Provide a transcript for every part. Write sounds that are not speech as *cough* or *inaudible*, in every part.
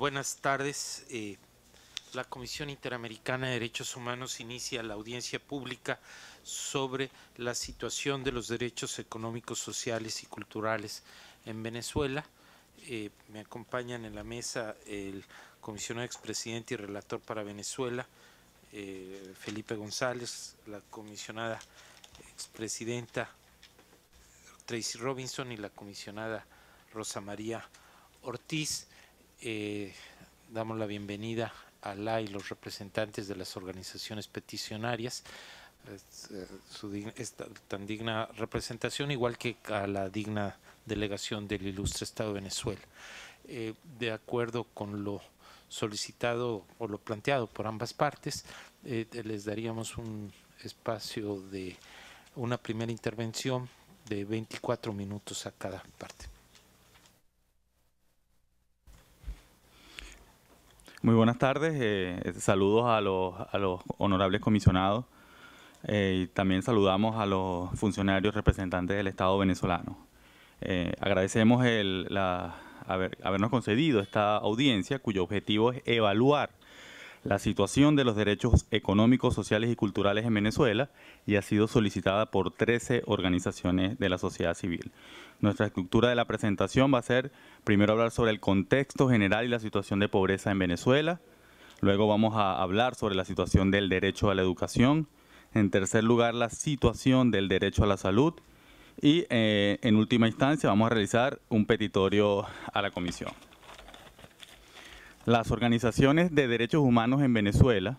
buenas tardes. Eh, la Comisión Interamericana de Derechos Humanos inicia la audiencia pública sobre la situación de los derechos económicos, sociales y culturales en Venezuela. Eh, me acompañan en la mesa el comisionado expresidente y relator para Venezuela, eh, Felipe González, la comisionada expresidenta Tracy Robinson y la comisionada Rosa María Ortiz. Eh, damos la bienvenida a la y los representantes de las organizaciones peticionarias, eh, su esta tan digna representación, igual que a la digna delegación del ilustre Estado de Venezuela. Eh, de acuerdo con lo solicitado o lo planteado por ambas partes, eh, les daríamos un espacio de una primera intervención de 24 minutos a cada parte. Muy buenas tardes, eh, saludos a los, honorables comisionados eh, y también saludamos a los funcionarios representantes del Estado venezolano. Eh, agradecemos el, la, habernos concedido esta audiencia cuyo objetivo es evaluar la situación de los derechos económicos, sociales y culturales en Venezuela y ha sido solicitada por 13 organizaciones de la sociedad civil. Nuestra estructura de la presentación va a ser primero hablar sobre el contexto general y la situación de pobreza en Venezuela, luego vamos a hablar sobre la situación del derecho a la educación, en tercer lugar la situación del derecho a la salud y eh, en última instancia vamos a realizar un petitorio a la comisión. Las organizaciones de derechos humanos en Venezuela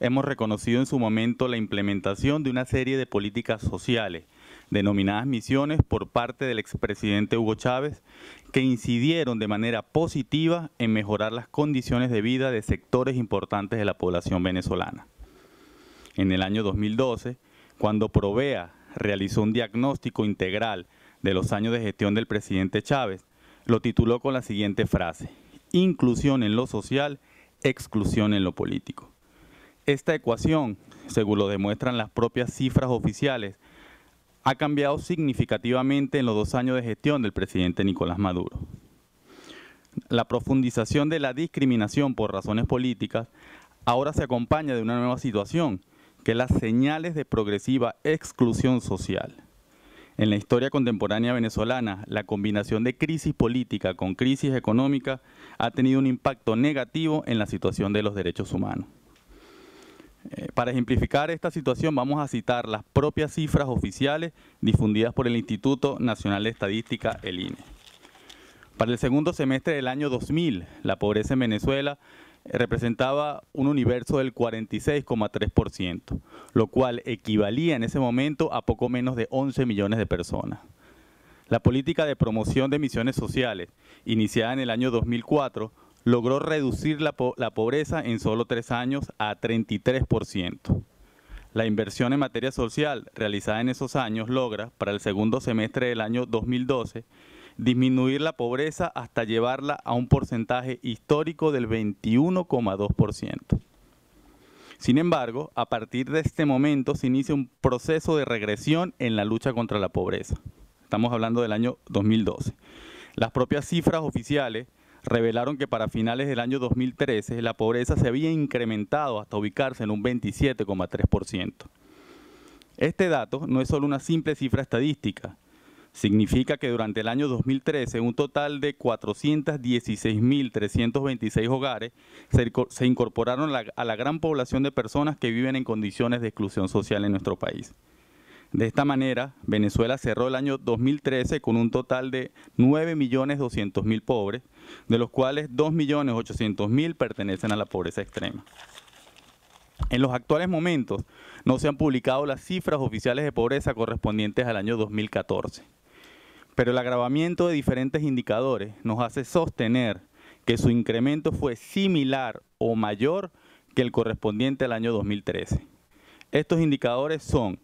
hemos reconocido en su momento la implementación de una serie de políticas sociales, denominadas misiones, por parte del expresidente Hugo Chávez, que incidieron de manera positiva en mejorar las condiciones de vida de sectores importantes de la población venezolana. En el año 2012, cuando Provea realizó un diagnóstico integral de los años de gestión del presidente Chávez, lo tituló con la siguiente frase – inclusión en lo social, exclusión en lo político. Esta ecuación, según lo demuestran las propias cifras oficiales, ha cambiado significativamente en los dos años de gestión del presidente Nicolás Maduro. La profundización de la discriminación por razones políticas ahora se acompaña de una nueva situación, que es las señales de progresiva exclusión social. En la historia contemporánea venezolana, la combinación de crisis política con crisis económica ha tenido un impacto negativo en la situación de los derechos humanos. Eh, para ejemplificar esta situación vamos a citar las propias cifras oficiales difundidas por el Instituto Nacional de Estadística, el INE. Para el segundo semestre del año 2000, la pobreza en Venezuela representaba un universo del 46,3%, lo cual equivalía en ese momento a poco menos de 11 millones de personas. La política de promoción de misiones sociales, iniciada en el año 2004, logró reducir la, pobreza en solo tres años a 33%. La inversión en materia social realizada en esos años logra, para el segundo semestre del año 2012, disminuir la pobreza hasta llevarla a un porcentaje histórico del 21,2%. Sin embargo, a partir de este momento se inicia un proceso de regresión en la lucha contra la pobreza. Estamos hablando del año 2012. Las propias cifras oficiales revelaron que para finales del año 2013 la pobreza se había incrementado hasta ubicarse en un 27,3%. Este dato no es solo una simple cifra estadística, Significa que durante el año 2013 un total de 416.326 hogares se incorporaron a la gran población de personas que viven en condiciones de exclusión social en nuestro país. De esta manera, Venezuela cerró el año 2013 con un total de 9.200.000 pobres, de los cuales 2.800.000 pertenecen a la pobreza extrema. En los actuales momentos no se han publicado las cifras oficiales de pobreza correspondientes al año 2014 pero el agravamiento de diferentes indicadores nos hace sostener que su incremento fue similar o mayor que el correspondiente al año 2013. Estos indicadores son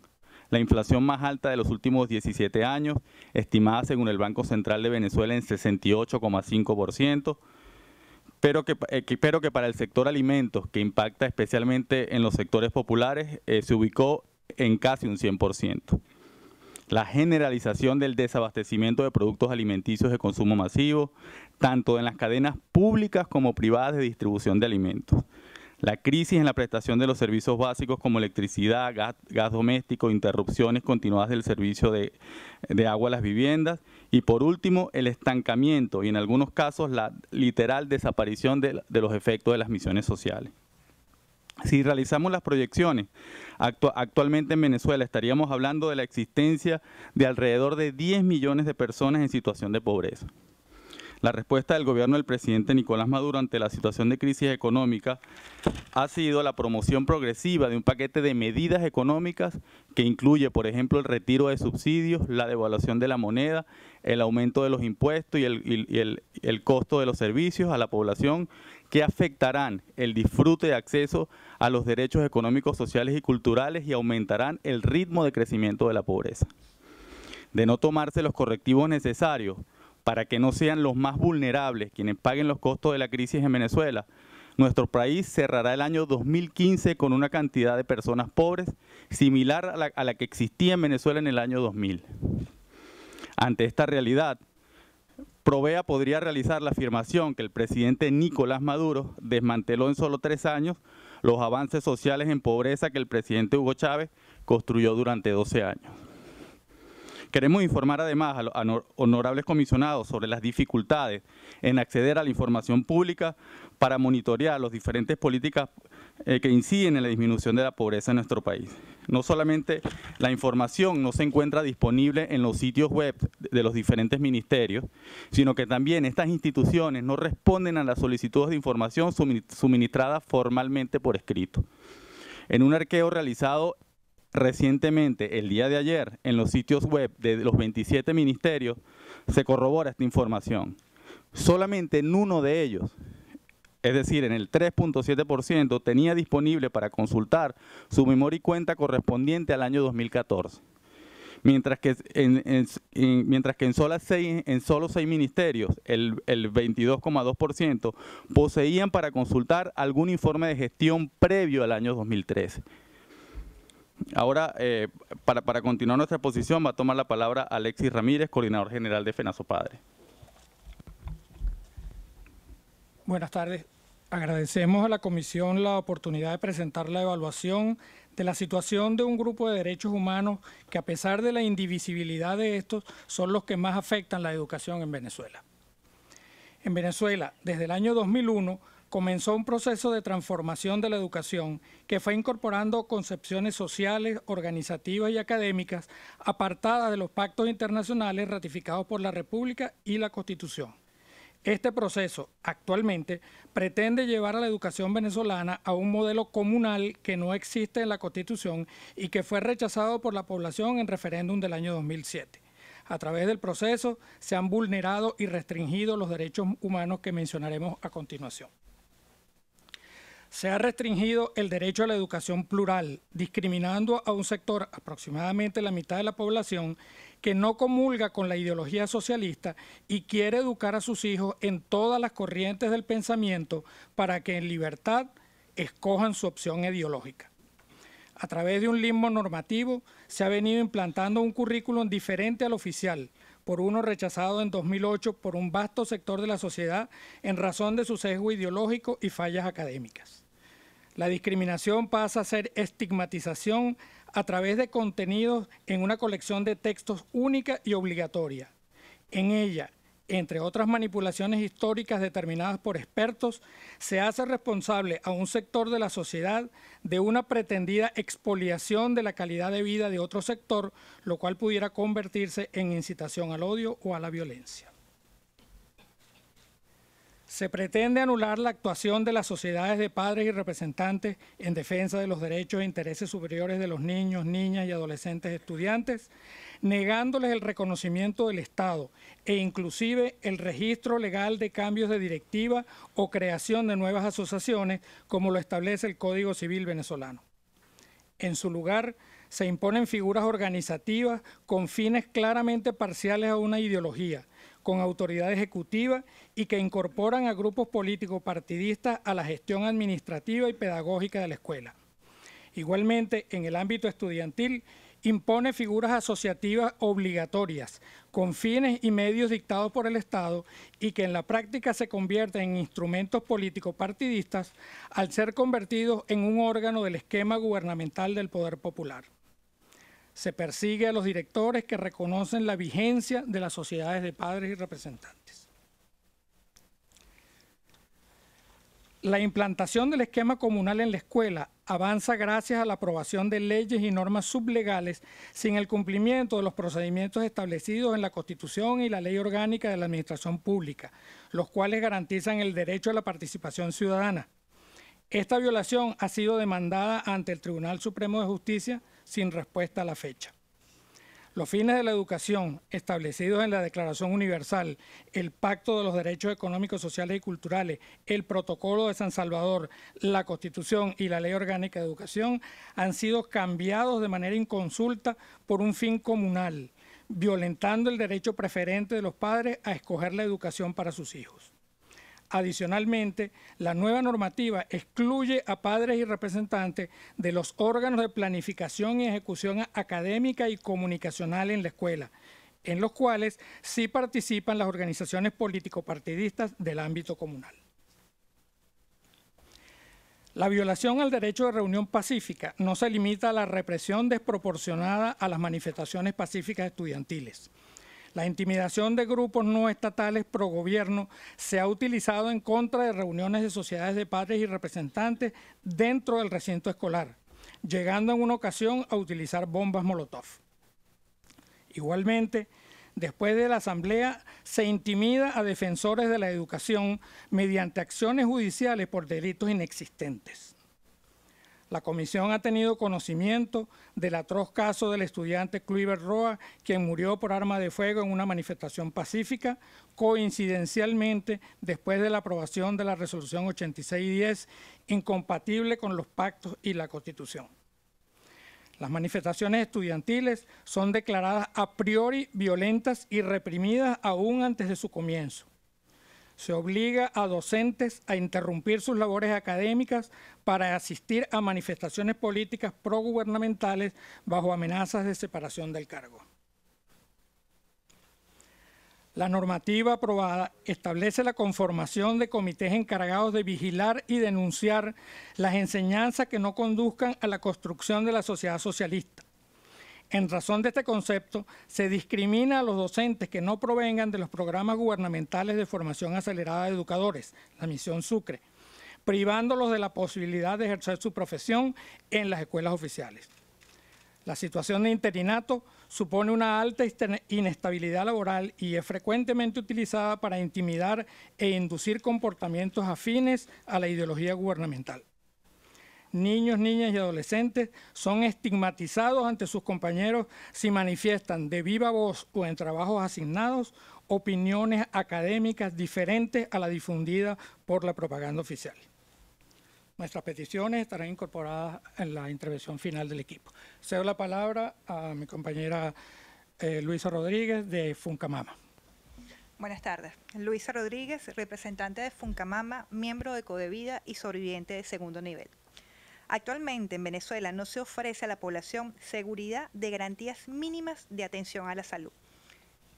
la inflación más alta de los últimos 17 años, estimada según el Banco Central de Venezuela en 68,5%, pero que, eh, que para el sector alimentos, que impacta especialmente en los sectores populares, eh, se ubicó en casi un 100% la generalización del desabastecimiento de productos alimenticios de consumo masivo, tanto en las cadenas públicas como privadas de distribución de alimentos, la crisis en la prestación de los servicios básicos como electricidad, gas, doméstico, interrupciones continuadas del servicio de, agua a las viviendas y por último el estancamiento y en algunos casos la literal desaparición de los efectos de las misiones sociales. Si realizamos las proyecciones, actualmente en Venezuela estaríamos hablando de la existencia de alrededor de 10 millones de personas en situación de pobreza. La respuesta del gobierno del presidente Nicolás Maduro ante la situación de crisis económica ha sido la promoción progresiva de un paquete de medidas económicas que incluye, por ejemplo, el retiro de subsidios, la devaluación de la moneda, el aumento de los impuestos y el, el costo de los servicios a la población, que afectarán el disfrute de acceso a los derechos económicos, sociales y culturales y aumentarán el ritmo de crecimiento de la pobreza. De no tomarse los correctivos necesarios para que no sean los más vulnerables quienes paguen los costos de la crisis en Venezuela, nuestro país cerrará el año 2015 con una cantidad de personas pobres similar a la, que existía en Venezuela en el año 2000. Ante esta realidad, Provea podría realizar la afirmación que el presidente Nicolás Maduro desmanteló en solo tres años los avances sociales en pobreza que el presidente Hugo Chávez construyó durante 12 años. Queremos informar además a los honorables comisionados sobre las dificultades en acceder a la información pública para monitorear las diferentes políticas eh, que inciden en la disminución de la pobreza en nuestro país. No solamente la información no se encuentra disponible en los sitios web de los diferentes ministerios, sino que también estas instituciones no responden a las solicitudes de información suministradas formalmente por escrito. En un arqueo realizado recientemente, el día de ayer, en los sitios web de los 27 ministerios, se corrobora esta información. Solamente en uno de ellos es decir, en el 3.7%, tenía disponible para consultar su memoria y cuenta correspondiente al año 2014. Mientras que en, mientras que en, solo seis, en solo seis ministerios, el, 22,2% poseían para consultar algún informe de gestión previo al año 2013. Ahora, eh, para, para continuar nuestra posición, va a tomar la palabra Alexis Ramírez, coordinador general de FENASO Padre. Buenas tardes. Agradecemos a la Comisión la oportunidad de presentar la evaluación de la situación de un grupo de derechos humanos que a pesar de la indivisibilidad de estos son los que más afectan la educación en Venezuela. En Venezuela, desde el año 2001, comenzó un proceso de transformación de la educación que fue incorporando concepciones sociales, organizativas y académicas apartadas de los pactos internacionales ratificados por la República y la Constitución. Este proceso actualmente pretende llevar a la educación venezolana a un modelo comunal que no existe en la Constitución y que fue rechazado por la población en referéndum del año 2007. A través del proceso se han vulnerado y restringido los derechos humanos que mencionaremos a continuación. Se ha restringido el derecho a la educación plural, discriminando a un sector, aproximadamente la mitad de la población, que no comulga con la ideología socialista y quiere educar a sus hijos en todas las corrientes del pensamiento para que en libertad escojan su opción ideológica. A través de un limbo normativo se ha venido implantando un currículum diferente al oficial, por uno rechazado en 2008 por un vasto sector de la sociedad en razón de su sesgo ideológico y fallas académicas. La discriminación pasa a ser estigmatización a través de contenidos en una colección de textos única y obligatoria. En ella, entre otras manipulaciones históricas determinadas por expertos, se hace responsable a un sector de la sociedad de una pretendida expoliación de la calidad de vida de otro sector, lo cual pudiera convertirse en incitación al odio o a la violencia se pretende anular la actuación de las sociedades de padres y representantes en defensa de los derechos e intereses superiores de los niños, niñas y adolescentes estudiantes, negándoles el reconocimiento del Estado e inclusive el registro legal de cambios de directiva o creación de nuevas asociaciones, como lo establece el Código Civil venezolano. En su lugar, se imponen figuras organizativas con fines claramente parciales a una ideología, con autoridad ejecutiva y que incorporan a grupos políticos partidistas a la gestión administrativa y pedagógica de la escuela. Igualmente, en el ámbito estudiantil, impone figuras asociativas obligatorias, con fines y medios dictados por el Estado y que en la práctica se convierten en instrumentos político partidistas al ser convertidos en un órgano del esquema gubernamental del poder popular. Se persigue a los directores que reconocen la vigencia de las sociedades de padres y representantes. La implantación del esquema comunal en la escuela avanza gracias a la aprobación de leyes y normas sublegales sin el cumplimiento de los procedimientos establecidos en la Constitución y la Ley Orgánica de la Administración Pública, los cuales garantizan el derecho a la participación ciudadana. Esta violación ha sido demandada ante el Tribunal Supremo de Justicia sin respuesta a la fecha. Los fines de la educación establecidos en la Declaración Universal, el Pacto de los Derechos Económicos, Sociales y Culturales, el Protocolo de San Salvador, la Constitución y la Ley Orgánica de Educación han sido cambiados de manera inconsulta por un fin comunal, violentando el derecho preferente de los padres a escoger la educación para sus hijos. Adicionalmente, la nueva normativa excluye a padres y representantes de los órganos de planificación y ejecución académica y comunicacional en la escuela, en los cuales sí participan las organizaciones político-partidistas del ámbito comunal. La violación al derecho de reunión pacífica no se limita a la represión desproporcionada a las manifestaciones pacíficas estudiantiles. La intimidación de grupos no estatales pro gobierno se ha utilizado en contra de reuniones de sociedades de padres y representantes dentro del recinto escolar, llegando en una ocasión a utilizar bombas Molotov. Igualmente, después de la asamblea, se intimida a defensores de la educación mediante acciones judiciales por delitos inexistentes. La comisión ha tenido conocimiento del atroz caso del estudiante Cluiver Roa, quien murió por arma de fuego en una manifestación pacífica, coincidencialmente después de la aprobación de la resolución 8610, incompatible con los pactos y la constitución. Las manifestaciones estudiantiles son declaradas a priori violentas y reprimidas aún antes de su comienzo se obliga a docentes a interrumpir sus labores académicas para asistir a manifestaciones políticas progubernamentales bajo amenazas de separación del cargo. La normativa aprobada establece la conformación de comités encargados de vigilar y denunciar las enseñanzas que no conduzcan a la construcción de la sociedad socialista en razón de este concepto, se discrimina a los docentes que no provengan de los programas gubernamentales de formación acelerada de educadores, la misión Sucre, privándolos de la posibilidad de ejercer su profesión en las escuelas oficiales. La situación de interinato supone una alta inestabilidad laboral y es frecuentemente utilizada para intimidar e inducir comportamientos afines a la ideología gubernamental niños, niñas y adolescentes son estigmatizados ante sus compañeros si manifiestan de viva voz o en trabajos asignados opiniones académicas diferentes a la difundida por la propaganda oficial. Nuestras peticiones estarán incorporadas en la intervención final del equipo. Cedo la palabra a mi compañera eh, Luisa Rodríguez de Funcamama. Buenas tardes. Luisa Rodríguez, representante de Funcamama, miembro de Codevida y sobreviviente de segundo nivel. Actualmente en Venezuela no se ofrece a la población seguridad de garantías mínimas de atención a la salud.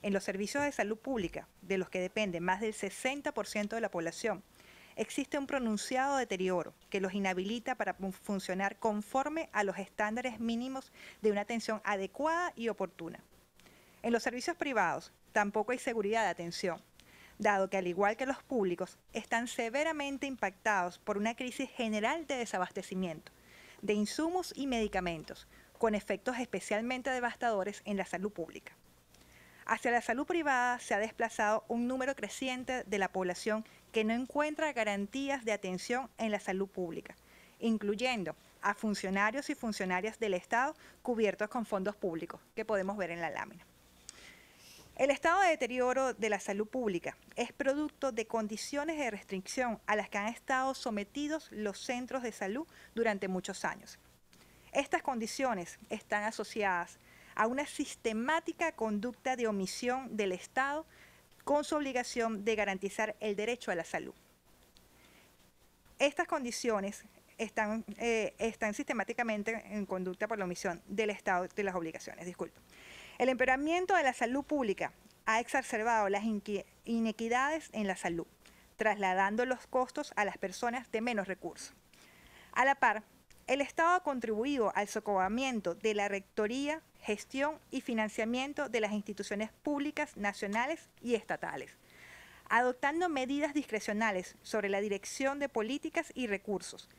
En los servicios de salud pública, de los que depende más del 60% de la población, existe un pronunciado deterioro que los inhabilita para funcionar conforme a los estándares mínimos de una atención adecuada y oportuna. En los servicios privados tampoco hay seguridad de atención dado que al igual que los públicos, están severamente impactados por una crisis general de desabastecimiento de insumos y medicamentos, con efectos especialmente devastadores en la salud pública. Hacia la salud privada se ha desplazado un número creciente de la población que no encuentra garantías de atención en la salud pública, incluyendo a funcionarios y funcionarias del Estado cubiertos con fondos públicos, que podemos ver en la lámina. El estado de deterioro de la salud pública es producto de condiciones de restricción a las que han estado sometidos los centros de salud durante muchos años. Estas condiciones están asociadas a una sistemática conducta de omisión del Estado con su obligación de garantizar el derecho a la salud. Estas condiciones están, eh, están sistemáticamente en conducta por la omisión del Estado de las obligaciones, disculpen el empeoramiento de la salud pública ha exacerbado las inequidades en la salud, trasladando los costos a las personas de menos recursos. A la par, el Estado ha contribuido al socavamiento de la rectoría, gestión y financiamiento de las instituciones públicas nacionales y estatales, adoptando medidas discrecionales sobre la dirección de políticas y recursos,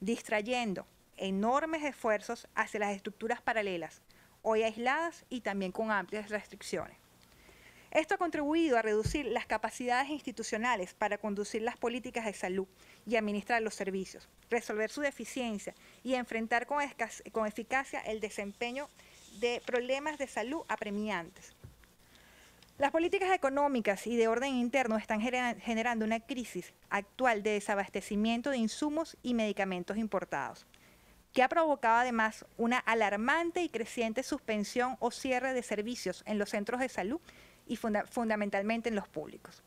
distrayendo enormes esfuerzos hacia las estructuras paralelas, hoy aisladas y también con amplias restricciones. Esto ha contribuido a reducir las capacidades institucionales para conducir las políticas de salud y administrar los servicios, resolver su deficiencia y enfrentar con, con eficacia el desempeño de problemas de salud apremiantes. Las políticas económicas y de orden interno están generando una crisis actual de desabastecimiento de insumos y medicamentos importados que ha provocado además una alarmante y creciente suspensión o cierre de servicios en los centros de salud y fundamentalmente en los públicos.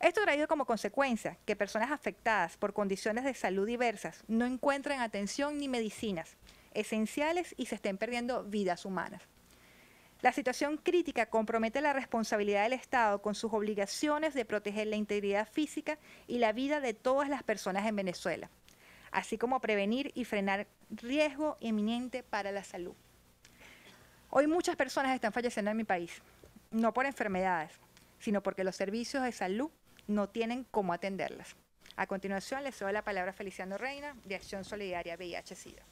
Esto ha traído como consecuencia que personas afectadas por condiciones de salud diversas no encuentren atención ni medicinas esenciales y se estén perdiendo vidas humanas. La situación crítica compromete la responsabilidad del Estado con sus obligaciones de proteger la integridad física y la vida de todas las personas en Venezuela, así como prevenir y frenar riesgo eminente para la salud. Hoy muchas personas están falleciendo en mi país, no por enfermedades, sino porque los servicios de salud no tienen cómo atenderlas. A continuación, les doy la palabra a Feliciano Reina, de Acción Solidaria VIH-Sida.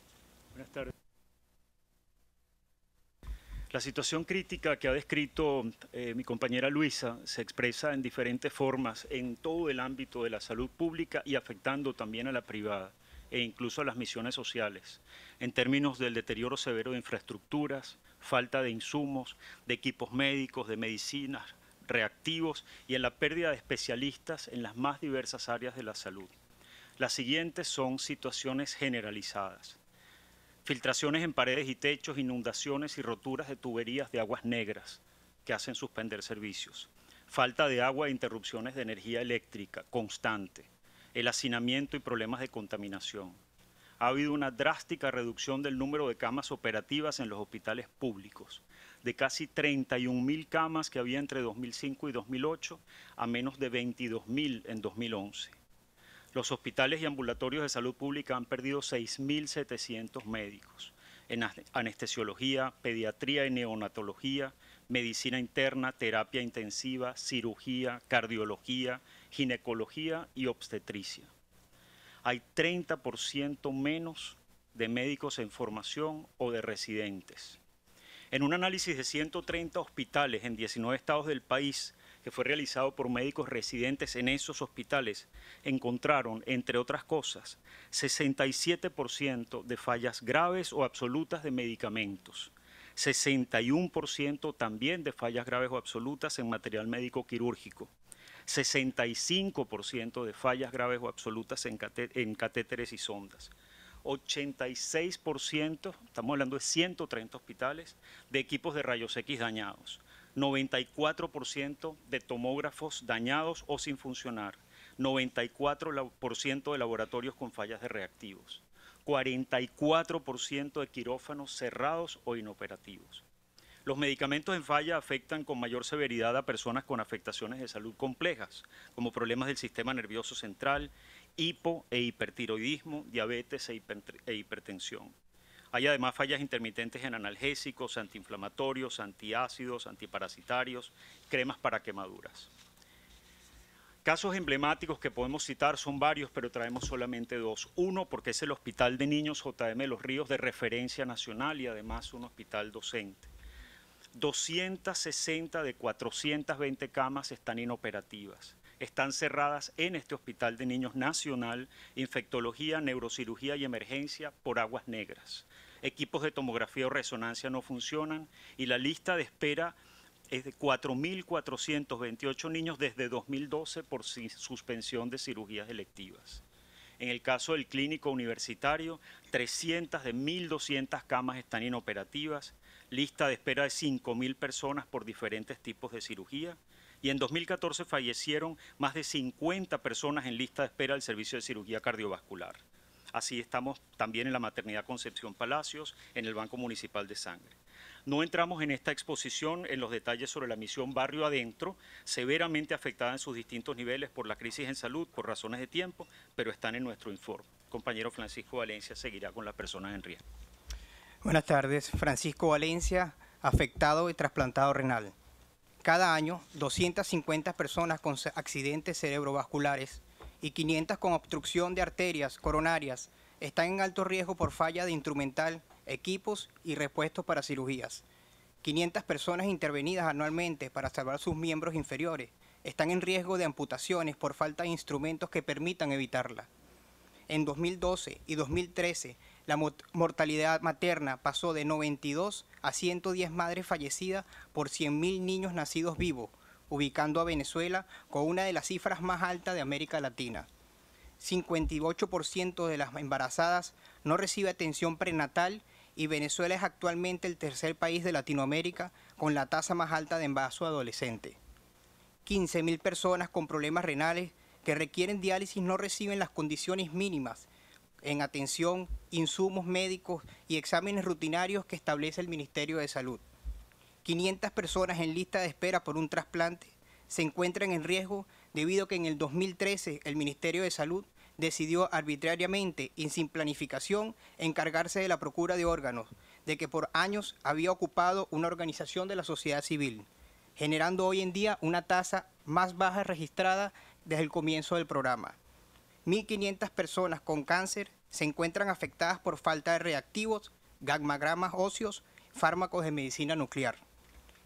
Buenas tardes. La situación crítica que ha descrito eh, mi compañera Luisa se expresa en diferentes formas en todo el ámbito de la salud pública y afectando también a la privada e incluso a las misiones sociales, en términos del deterioro severo de infraestructuras, falta de insumos, de equipos médicos, de medicinas, reactivos y en la pérdida de especialistas en las más diversas áreas de la salud. Las siguientes son situaciones generalizadas. Filtraciones en paredes y techos, inundaciones y roturas de tuberías de aguas negras que hacen suspender servicios. Falta de agua e interrupciones de energía eléctrica constante el hacinamiento y problemas de contaminación. Ha habido una drástica reducción del número de camas operativas en los hospitales públicos, de casi 31.000 camas que había entre 2005 y 2008 a menos de 22.000 en 2011. Los hospitales y ambulatorios de salud pública han perdido 6.700 médicos en anestesiología, pediatría y neonatología, medicina interna, terapia intensiva, cirugía, cardiología, ginecología y obstetricia. Hay 30% menos de médicos en formación o de residentes. En un análisis de 130 hospitales en 19 estados del país, que fue realizado por médicos residentes en esos hospitales, encontraron, entre otras cosas, 67% de fallas graves o absolutas de medicamentos, 61% también de fallas graves o absolutas en material médico quirúrgico, 65% de fallas graves o absolutas en, catéteres y sondas. 86%, estamos hablando de 130 hospitales, de equipos de rayos X dañados. 94% de tomógrafos dañados o sin funcionar. 94% de laboratorios con fallas de reactivos. 44% de quirófanos cerrados o inoperativos. Los medicamentos en falla afectan con mayor severidad a personas con afectaciones de salud complejas, como problemas del sistema nervioso central, hipo e hipertiroidismo, diabetes e, e hipertensión. Hay además fallas intermitentes en analgésicos, antiinflamatorios, antiácidos, antiparasitarios, cremas para quemaduras. Casos emblemáticos que podemos citar son varios, pero traemos solamente dos. Uno, porque es el Hospital de Niños JM Los Ríos de referencia nacional y además un hospital docente. 260 de 420 camas están inoperativas. Están cerradas en este Hospital de Niños Nacional, Infectología, Neurocirugía y Emergencia por aguas negras. Equipos de tomografía o resonancia no funcionan y la lista de espera es de 4.428 niños desde 2012 por suspensión de cirugías electivas. En el caso del clínico universitario, 300 de 1.200 camas están inoperativas lista de espera de 5.000 personas por diferentes tipos de cirugía. Y en 2014 fallecieron más de 50 personas en lista de espera del servicio de cirugía cardiovascular. Así estamos también en la Maternidad Concepción Palacios, en el Banco Municipal de Sangre. No entramos en esta exposición en los detalles sobre la misión Barrio Adentro, severamente afectada en sus distintos niveles por la crisis en salud, por razones de tiempo, pero están en nuestro informe. Compañero Francisco Valencia seguirá con las personas en riesgo. Buenas tardes, Francisco Valencia, afectado y trasplantado renal. Cada año, 250 personas con accidentes cerebrovasculares y 500 con obstrucción de arterias coronarias están en alto riesgo por falla de instrumental, equipos y repuestos para cirugías. 500 personas intervenidas anualmente para salvar sus miembros inferiores están en riesgo de amputaciones por falta de instrumentos que permitan evitarla. En 2012 y 2013, la mortalidad materna pasó de 92 a 110 madres fallecidas por 100.000 niños nacidos vivos, ubicando a Venezuela con una de las cifras más altas de América Latina. 58% de las embarazadas no recibe atención prenatal y Venezuela es actualmente el tercer país de Latinoamérica con la tasa más alta de embarazo adolescente. 15.000 personas con problemas renales que requieren diálisis no reciben las condiciones mínimas en atención, insumos médicos y exámenes rutinarios que establece el Ministerio de Salud. 500 personas en lista de espera por un trasplante se encuentran en riesgo debido a que en el 2013 el Ministerio de Salud decidió arbitrariamente y sin planificación encargarse de la procura de órganos, de que por años había ocupado una organización de la sociedad civil, generando hoy en día una tasa más baja registrada desde el comienzo del programa. 1.500 personas con cáncer se encuentran afectadas por falta de reactivos, gammagramas óseos, fármacos de medicina nuclear.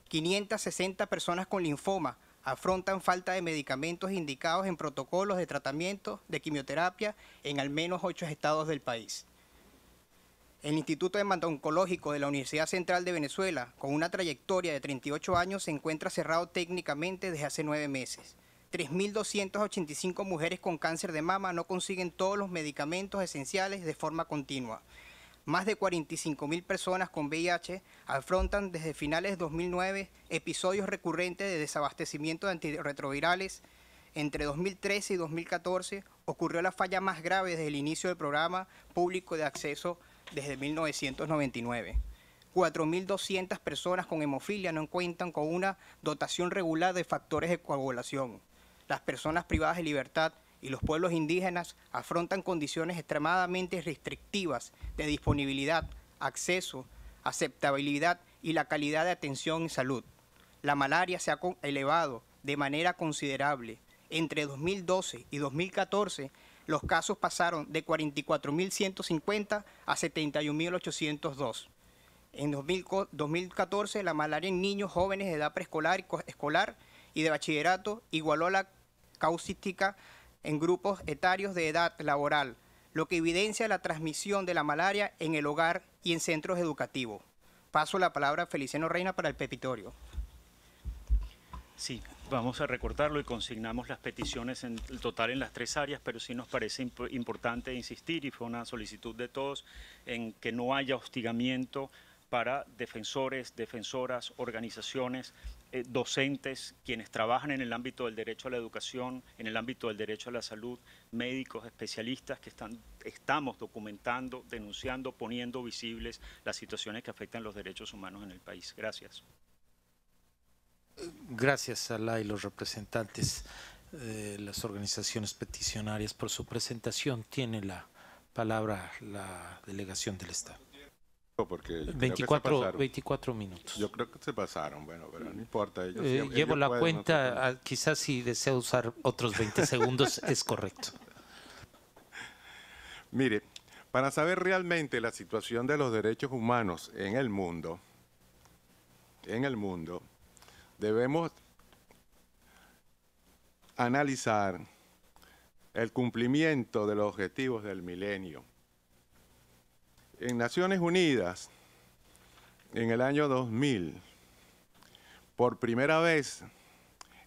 560 personas con linfoma afrontan falta de medicamentos indicados en protocolos de tratamiento de quimioterapia en al menos ocho estados del país. El Instituto de Oncológico de la Universidad Central de Venezuela, con una trayectoria de 38 años, se encuentra cerrado técnicamente desde hace nueve meses. 3.285 mujeres con cáncer de mama no consiguen todos los medicamentos esenciales de forma continua. Más de 45.000 personas con VIH afrontan desde finales de 2009 episodios recurrentes de desabastecimiento de antirretrovirales. Entre 2013 y 2014 ocurrió la falla más grave desde el inicio del programa público de acceso desde 1999. 4.200 personas con hemofilia no cuentan con una dotación regular de factores de coagulación las personas privadas de libertad y los pueblos indígenas afrontan condiciones extremadamente restrictivas de disponibilidad, acceso, aceptabilidad y la calidad de atención y salud. La malaria se ha elevado de manera considerable. Entre 2012 y 2014, los casos pasaron de 44.150 a 71.802. En 2014, la malaria en niños jóvenes de edad preescolar y escolar y de bachillerato igualó la causística en grupos etarios de edad laboral, lo que evidencia la transmisión de la malaria en el hogar y en centros educativos. Paso la palabra a Feliciano Reina para el pepitorio. Sí, vamos a recortarlo y consignamos las peticiones en total en las tres áreas, pero sí nos parece importante insistir, y fue una solicitud de todos, en que no haya hostigamiento para defensores, defensoras, organizaciones, eh, docentes, quienes trabajan en el ámbito del derecho a la educación, en el ámbito del derecho a la salud, médicos, especialistas que están, estamos documentando, denunciando, poniendo visibles las situaciones que afectan los derechos humanos en el país. Gracias. Gracias a la y los representantes de las organizaciones peticionarias por su presentación. Tiene la palabra la delegación del Estado. Porque 24, 24 minutos. Yo creo que se pasaron, bueno, pero no importa. Eh, llevo la cuenta, ah, quizás si desea usar otros 20 *laughs* segundos es correcto. Mire, para saber realmente la situación de los derechos humanos en el mundo, en el mundo, debemos analizar el cumplimiento de los objetivos del milenio en Naciones Unidas, en el año 2000, por primera vez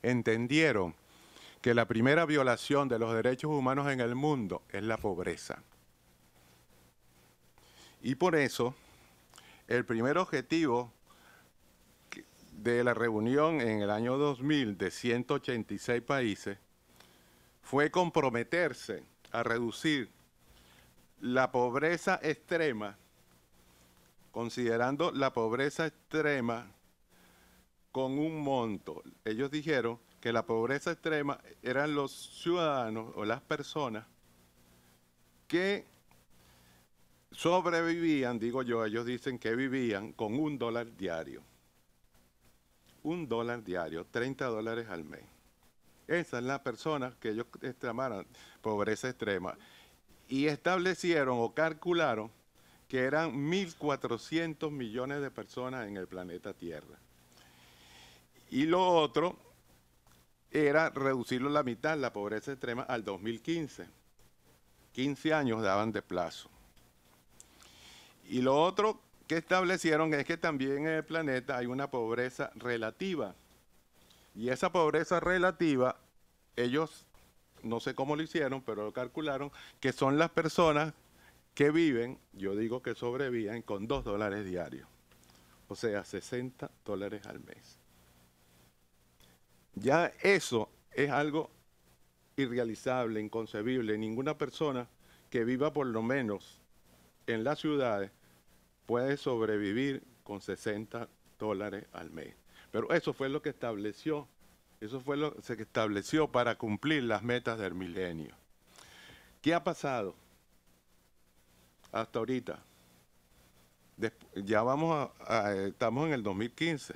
entendieron que la primera violación de los derechos humanos en el mundo es la pobreza. Y por eso, el primer objetivo de la reunión en el año 2000 de 186 países fue comprometerse a reducir la pobreza extrema, considerando la pobreza extrema con un monto. Ellos dijeron que la pobreza extrema eran los ciudadanos o las personas que sobrevivían, digo yo, ellos dicen que vivían con un dólar diario. Un dólar diario, 30 dólares al mes. Esas son las personas que ellos llamaron pobreza extrema y establecieron o calcularon que eran 1.400 millones de personas en el planeta Tierra. Y lo otro era reducirlo a la mitad, la pobreza extrema, al 2015. 15 años daban de plazo. Y lo otro que establecieron es que también en el planeta hay una pobreza relativa. Y esa pobreza relativa, ellos no sé cómo lo hicieron, pero lo calcularon, que son las personas que viven, yo digo que sobreviven con 2 dólares diarios, o sea, 60 dólares al mes. Ya eso es algo irrealizable, inconcebible. Ninguna persona que viva por lo menos en las ciudades puede sobrevivir con 60 dólares al mes. Pero eso fue lo que estableció eso fue lo que se estableció para cumplir las metas del milenio. ¿Qué ha pasado hasta ahorita? ya vamos a, estamos en el 2015.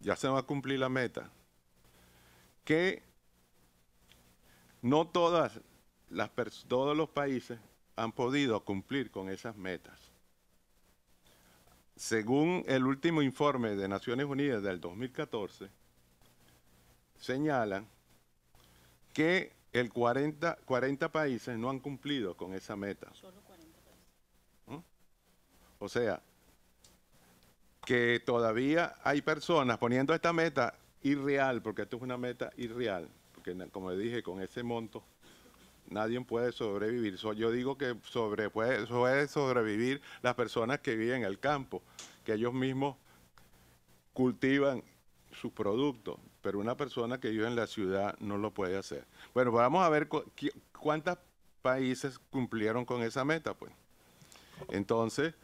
Ya se va a cumplir la meta. Que no todas las todos los países han podido cumplir con esas metas. Según el último informe de Naciones Unidas del 2014, señalan que el 40, países no han cumplido con esa meta. Solo 40 países. ¿Mm? O sea, que todavía hay personas poniendo esta meta irreal, porque esto es una meta irreal, porque como dije, con ese monto nadie puede sobrevivir. yo digo que sobre, puede, sobrevivir las personas que viven en el campo, que ellos mismos cultivan sus productos pero una persona que vive en la ciudad no lo puede hacer. Bueno, pues vamos a ver cuántos países cumplieron con esa meta, pues. Entonces,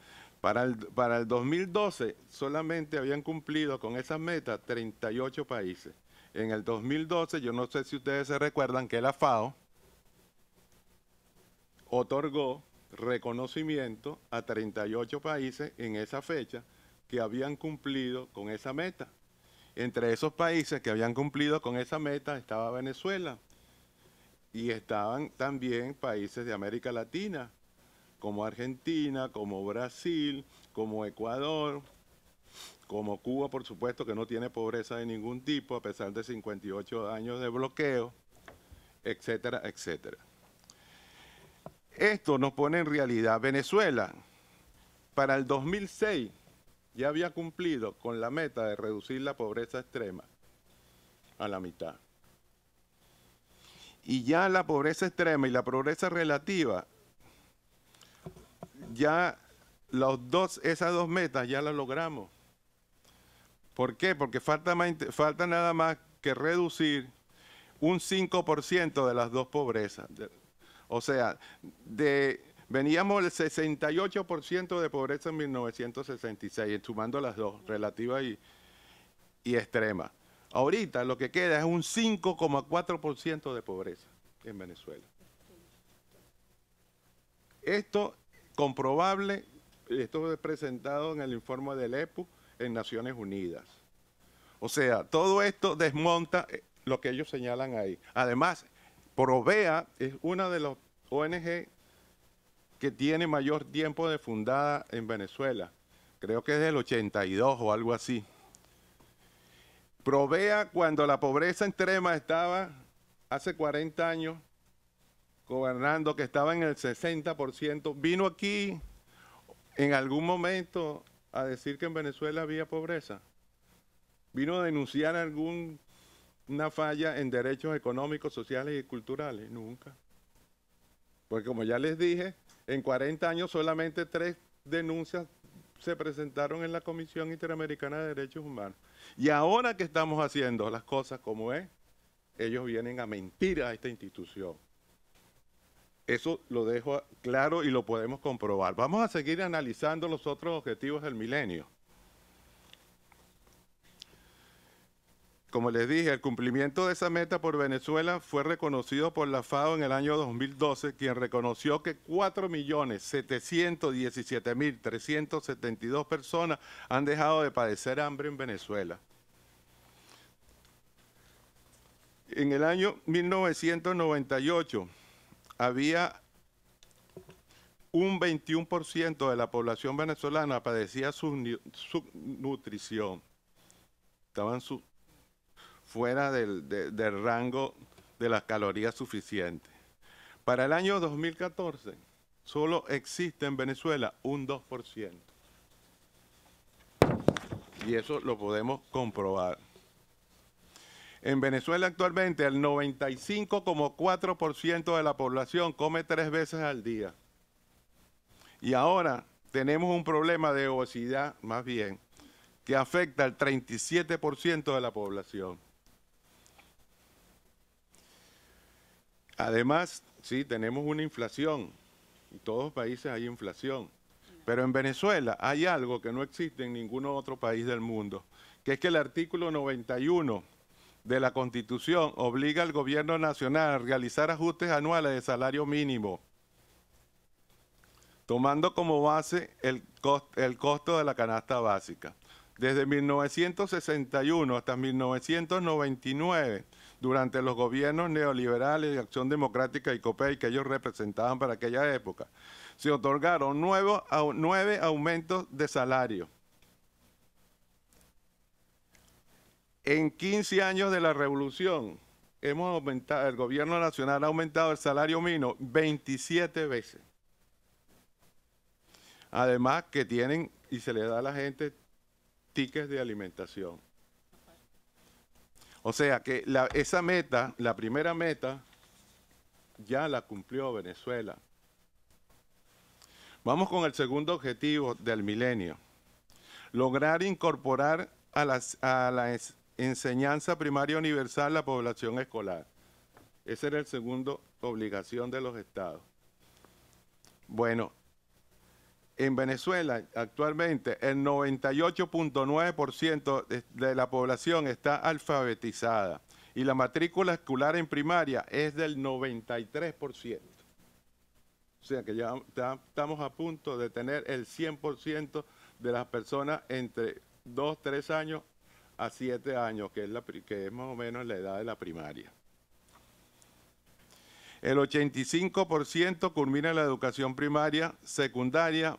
para el, para el 2012 solamente habían cumplido con esa meta 38 países. En el 2012, yo no sé si ustedes se recuerdan que la FAO otorgó reconocimiento a 38 países en esa fecha que habían cumplido con esa meta. Entre esos países que habían cumplido con esa meta estaba Venezuela y estaban también países de América Latina, como Argentina, como Brasil, como Ecuador, como Cuba, por supuesto, que no tiene pobreza de ningún tipo, a pesar de 58 años de bloqueo, etcétera, etcétera. Esto nos pone en realidad Venezuela. Para el 2006 ya había cumplido con la meta de reducir la pobreza extrema a la mitad. Y ya la pobreza extrema y la pobreza relativa, ya los dos, esas dos metas ya las logramos. ¿Por qué? Porque falta, falta nada más que reducir un 5% de las dos pobrezas. O sea, de Veníamos del 68% de pobreza en 1966, sumando las dos, relativa y, y extrema. Ahorita lo que queda es un 5,4% de pobreza en Venezuela. Esto comprobable, esto es presentado en el informe del EPU en Naciones Unidas. O sea, todo esto desmonta eh, lo que ellos señalan ahí. Además, Provea es una de las ONG que tiene mayor tiempo de fundada en Venezuela. Creo que es del 82 o algo así. Provea cuando la pobreza extrema estaba hace 40 años gobernando, que estaba en el 60%, vino aquí en algún momento a decir que en Venezuela había pobreza. Vino a denunciar alguna falla en derechos económicos, sociales y culturales? Nunca. Porque como ya les dije, en 40 años solamente tres denuncias se presentaron en la Comisión Interamericana de Derechos Humanos. Y ahora que estamos haciendo las cosas como es, ellos vienen a mentir a esta institución. Eso lo dejo claro y lo podemos comprobar. Vamos a seguir analizando los otros objetivos del milenio. Como les dije, el cumplimiento de esa meta por Venezuela fue reconocido por la FAO en el año 2012, quien reconoció que 4.717.372 personas han dejado de padecer hambre en Venezuela. En el año 1998 había un 21% de la población venezolana padecía subnutrición. Estaban su fuera del, rango de las calorías suficientes. Para el año 2014, solo existe en Venezuela un 2%. Y eso lo podemos comprobar. En Venezuela actualmente el 95,4% de la población come tres veces al día. Y ahora tenemos un problema de obesidad, más bien, que afecta al 37% de la población. Además, sí, tenemos una inflación. En todos los países hay inflación. Pero en Venezuela hay algo que no existe en ningún otro país del mundo, que es que el artículo 91 de la Constitución obliga al gobierno nacional a realizar ajustes anuales de salario mínimo, tomando como base el, el costo de la canasta básica. Desde 1961 hasta 1999 durante los gobiernos neoliberales de Acción Democrática y COPEI que ellos representaban para aquella época. Se otorgaron nueve aumentos de salario. En 15 años de la revolución, hemos aumentado, el gobierno nacional ha aumentado el salario mínimo 27 veces. Además que tienen y se le da a la gente tickets de alimentación. O sea que esa meta, la primera meta, ya la cumplió Venezuela. Vamos con el segundo objetivo del milenio. Lograr incorporar a, a la enseñanza primaria universal la población escolar. Esa era la segunda obligación de los estados. Bueno, en Venezuela actualmente el 98.9% de la población está alfabetizada y la matrícula escolar en primaria es del 93%. O sea que ya, estamos a punto de tener el 100% de las personas entre 2, 3 años a 7 años, que es más o menos la edad de la primaria. El 85% culmina la educación primaria, secundaria,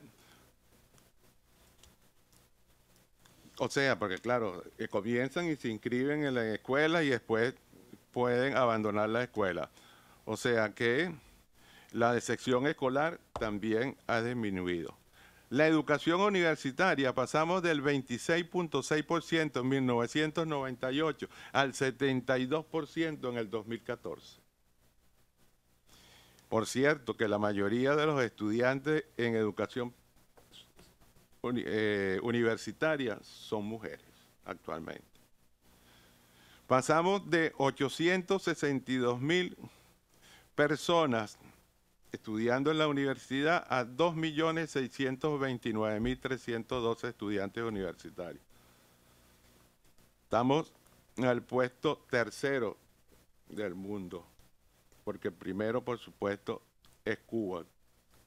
o sea, porque claro, eh, comienzan y se inscriben en la escuela y después pueden abandonar la escuela. O sea que la decepción escolar también ha disminuido. La educación universitaria pasamos del 26.6% en 1998 al 72% en el 2014. Por cierto, que la mayoría de los estudiantes en educación eh, universitaria son mujeres actualmente. Pasamos de 862 mil personas estudiando en la universidad a 2.629.312 estudiantes universitarios. Estamos en el puesto tercero del mundo porque primero, por supuesto, es Cuba,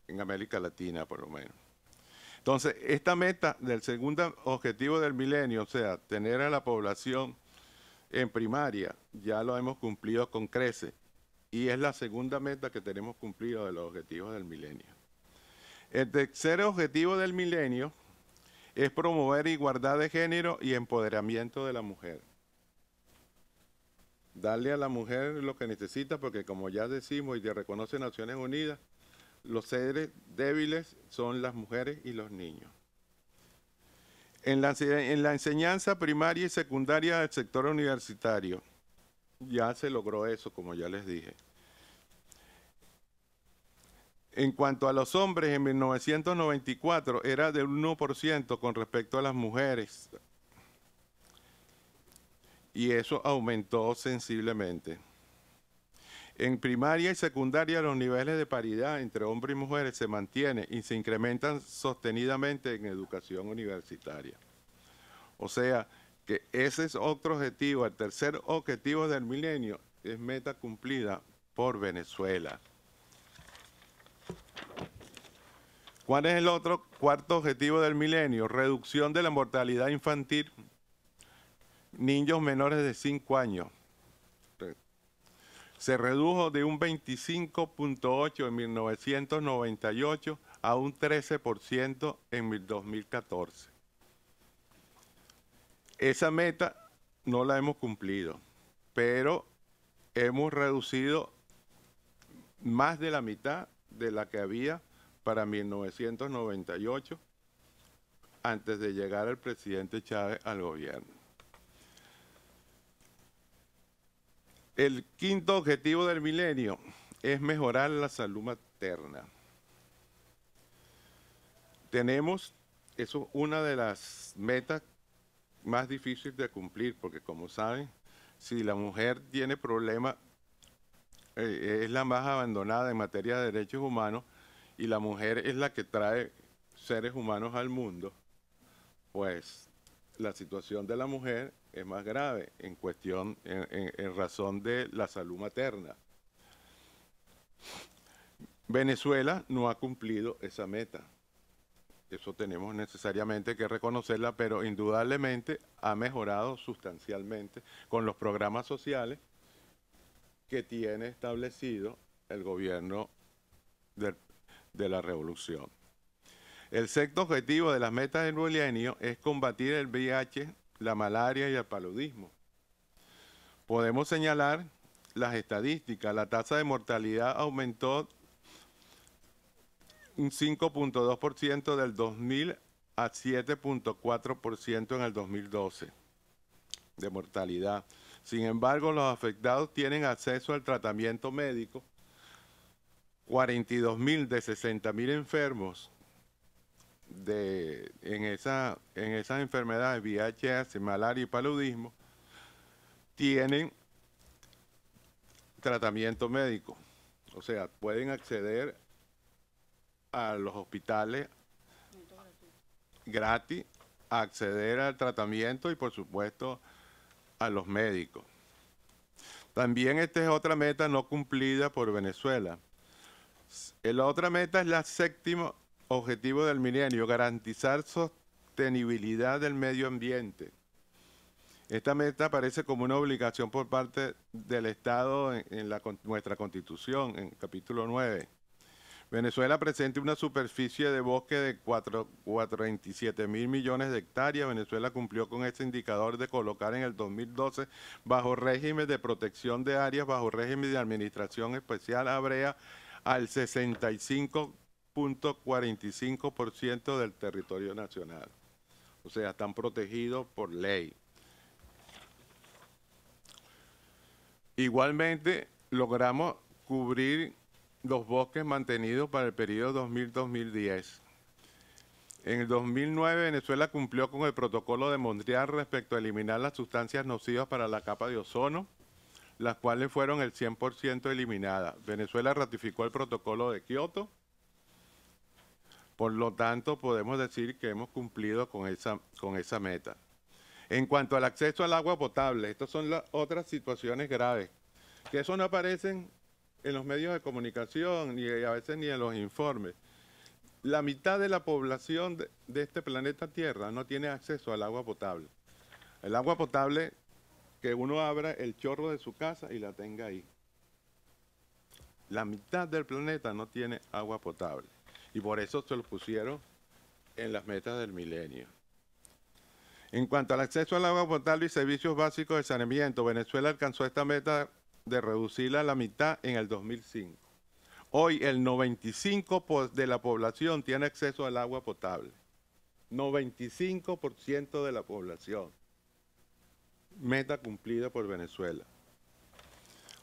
en América Latina por lo menos. Entonces, esta meta del segundo objetivo del milenio, o sea, tener a la población en primaria, ya lo hemos cumplido con crece, y es la segunda meta que tenemos cumplido de los objetivos del milenio. El tercer objetivo del milenio es promover igualdad de género y empoderamiento de la mujer darle a la mujer lo que necesita, porque como ya decimos y ya reconoce Naciones Unidas, los seres débiles son las mujeres y los niños. En la, en la enseñanza primaria y secundaria del sector universitario, ya se logró eso, como ya les dije. En cuanto a los hombres, en 1994 era del 1% con respecto a las mujeres y eso aumentó sensiblemente. En primaria y secundaria los niveles de paridad entre hombres y mujeres se mantienen y se incrementan sostenidamente en educación universitaria. O sea, que ese es otro objetivo, el tercer objetivo del milenio es meta cumplida por Venezuela. ¿Cuál es el otro cuarto objetivo del milenio? Reducción de la mortalidad infantil niños menores de 5 años. Se redujo de un 25.8 en 1998 a un 13% en 2014. Esa meta no la hemos cumplido, pero hemos reducido más de la mitad de la que había para 1998 antes de llegar el presidente Chávez al gobierno. El quinto objetivo del milenio es mejorar la salud materna. Tenemos, eso es una de las metas más difíciles de cumplir, porque como saben, si la mujer tiene problemas, eh, es la más abandonada en materia de derechos humanos y la mujer es la que trae seres humanos al mundo, pues la situación de la mujer es más grave en cuestión, en, razón de la salud materna. Venezuela no ha cumplido esa meta. Eso tenemos necesariamente que reconocerla, pero indudablemente ha mejorado sustancialmente con los programas sociales que tiene establecido el gobierno de la revolución. El sexto objetivo de las metas del milenio es combatir el VIH, la malaria y el paludismo. Podemos señalar las estadísticas. La tasa de mortalidad aumentó un 5.2% del 2000 a 7.4% en el 2012 de mortalidad. Sin embargo, los afectados tienen acceso al tratamiento médico. 42.000 de 60.000 enfermos de, en, esa, en esas enfermedades, VIH, malaria y paludismo, tienen tratamiento médico. O sea, pueden acceder a los hospitales gratis, acceder al tratamiento y por supuesto a los médicos. También esta es otra meta no cumplida por Venezuela. La otra meta es la séptima Objetivo del milenio, garantizar sostenibilidad del medio ambiente. Esta meta parece como una obligación por parte del Estado en, nuestra Constitución, en capítulo 9. Venezuela presenta una superficie de bosque de 4, 47 mil millones de hectáreas. Venezuela cumplió con este indicador de colocar en el 2012 bajo régimen de protección de áreas, bajo régimen de administración especial ABREA, al 65 45% del territorio nacional. O sea, están protegidos por ley. Igualmente, logramos cubrir los bosques mantenidos para el periodo 2000-2010. En el 2009, Venezuela cumplió con el protocolo de Montreal respecto a eliminar las sustancias nocivas para la capa de ozono, las cuales fueron el 100% eliminadas. Venezuela ratificó el protocolo de Kioto por lo tanto, podemos decir que hemos cumplido con esa, con esa meta. En cuanto al acceso al agua potable, estas son las otras situaciones graves, que eso no aparecen en los medios de comunicación ni a veces ni en los informes. La mitad de la población de este planeta Tierra no tiene acceso al agua potable. El agua potable que uno abra el chorro de su casa y la tenga ahí. La mitad del planeta no tiene agua potable. Y por eso se lo pusieron en las metas del milenio. En cuanto al acceso al agua potable y servicios básicos de saneamiento, Venezuela alcanzó esta meta de reducirla a la mitad en el 2005. Hoy el 95% de la población tiene acceso al agua potable. 95% de la población. Meta cumplida por Venezuela.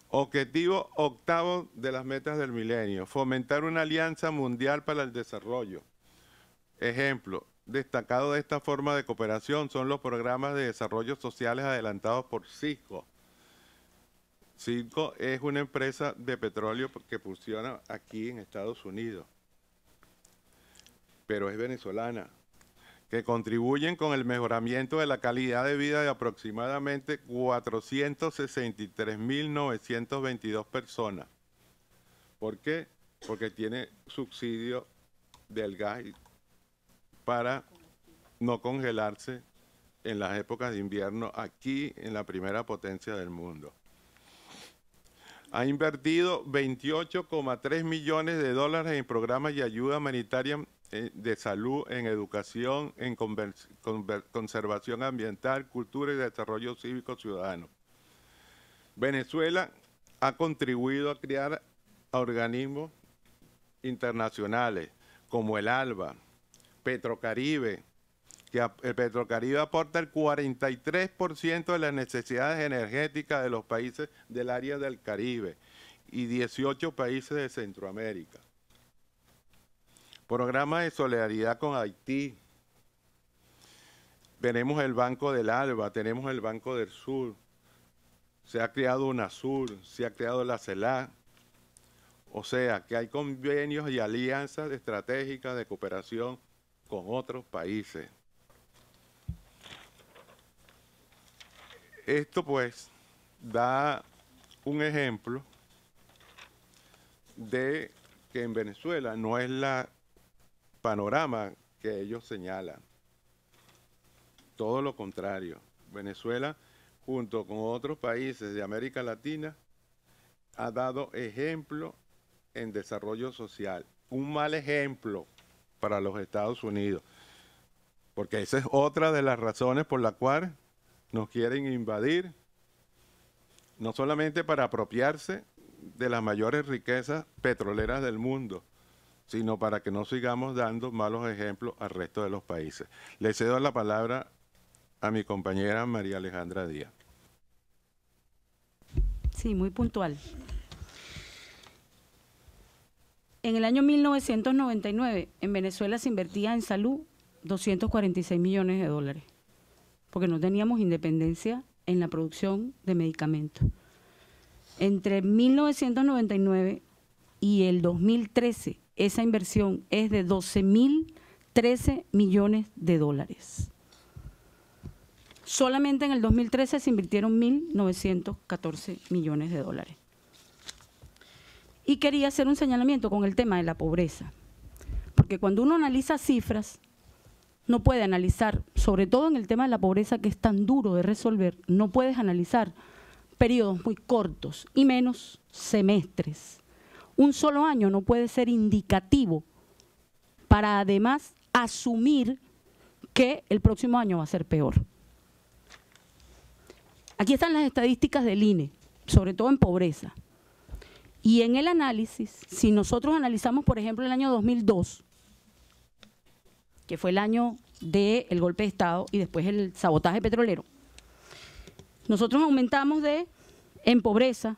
Objetivo octavo de las metas del milenio, fomentar una alianza mundial para el desarrollo. Ejemplo, destacado de esta forma de cooperación son los programas de desarrollo sociales adelantados por Cisco. Cisco es una empresa de petróleo que funciona aquí en Estados Unidos, pero es venezolana que contribuyen con el mejoramiento de la calidad de vida de aproximadamente 463.922 personas. ¿Por qué? Porque tiene subsidio del gas para no congelarse en las épocas de invierno aquí en la primera potencia del mundo. Ha invertido 28,3 millones de dólares en programas de ayuda humanitaria eh, de salud, en educación, en conservación ambiental, cultura y desarrollo cívico ciudadano. Venezuela ha contribuido a crear organismos internacionales como el ALBA, Petrocaribe, que el Petrocaribe aporta el 43% de las necesidades energéticas de los países del área del Caribe y 18 países de Centroamérica. Programa de solidaridad con Haití. Tenemos el Banco del Alba, tenemos el Banco del Sur. Se ha creado UNASUR, se ha creado la CELAC. O sea, que hay convenios y alianzas estratégicas de cooperación con otros países. Esto pues da un ejemplo de que en Venezuela no es la panorama que ellos señalan. Todo lo contrario. Venezuela, junto con otros países de América Latina, ha dado ejemplo en desarrollo social. Un mal ejemplo para los Estados Unidos. Porque esa es otra de las razones por la cual nos quieren invadir, no solamente para apropiarse de las mayores riquezas petroleras del mundo, sino para que no sigamos dando malos ejemplos al resto de los países. Le cedo la palabra a mi compañera María Alejandra Díaz. Sí, muy puntual. En el año 1999, en Venezuela se invertía en salud 246 millones de dólares, porque no teníamos independencia en la producción de medicamentos. Entre 1999 y el 2013 esa inversión es de 12.013 13 millones de dólares. Solamente en el 2013 se invirtieron 1.914 millones de dólares. Y quería hacer un señalamiento con el tema de la pobreza, porque cuando uno analiza cifras, no puede analizar, sobre todo en el tema de la pobreza que es tan duro de resolver, no puedes analizar periodos muy cortos y menos semestres un solo año no puede ser indicativo para además asumir que el próximo año va a ser peor. Aquí están las estadísticas del INE, sobre todo en pobreza. Y en el análisis, si nosotros analizamos, por ejemplo, el año 2002, que fue el año del golpe de Estado y después el sabotaje petrolero, nosotros aumentamos de, en pobreza,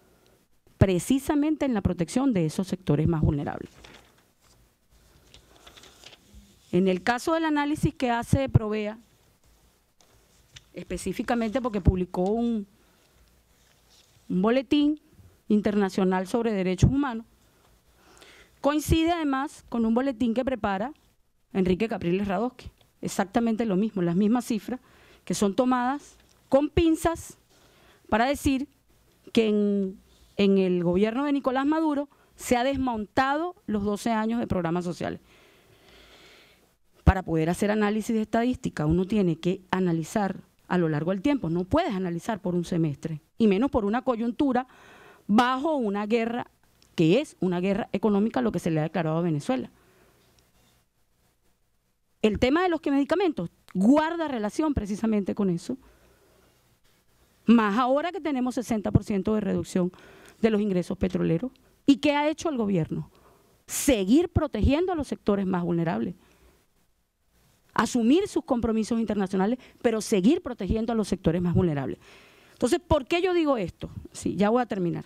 precisamente en la protección de esos sectores más vulnerables. En el caso del análisis que hace Provea, específicamente porque publicó un, un boletín internacional sobre derechos humanos, coincide además con un boletín que prepara Enrique Capriles Radosque. Exactamente lo mismo, las mismas cifras que son tomadas con pinzas para decir que en en el gobierno de Nicolás Maduro se ha desmontado los 12 años de programas sociales. Para poder hacer análisis de estadística, uno tiene que analizar a lo largo del tiempo. No puedes analizar por un semestre, y menos por una coyuntura bajo una guerra que es una guerra económica lo que se le ha declarado a Venezuela. El tema de los medicamentos guarda relación precisamente con eso. Más ahora que tenemos 60% de reducción de los ingresos petroleros. ¿Y qué ha hecho el gobierno? Seguir protegiendo a los sectores más vulnerables. Asumir sus compromisos internacionales, pero seguir protegiendo a los sectores más vulnerables. Entonces, ¿por qué yo digo esto? Sí, ya voy a terminar.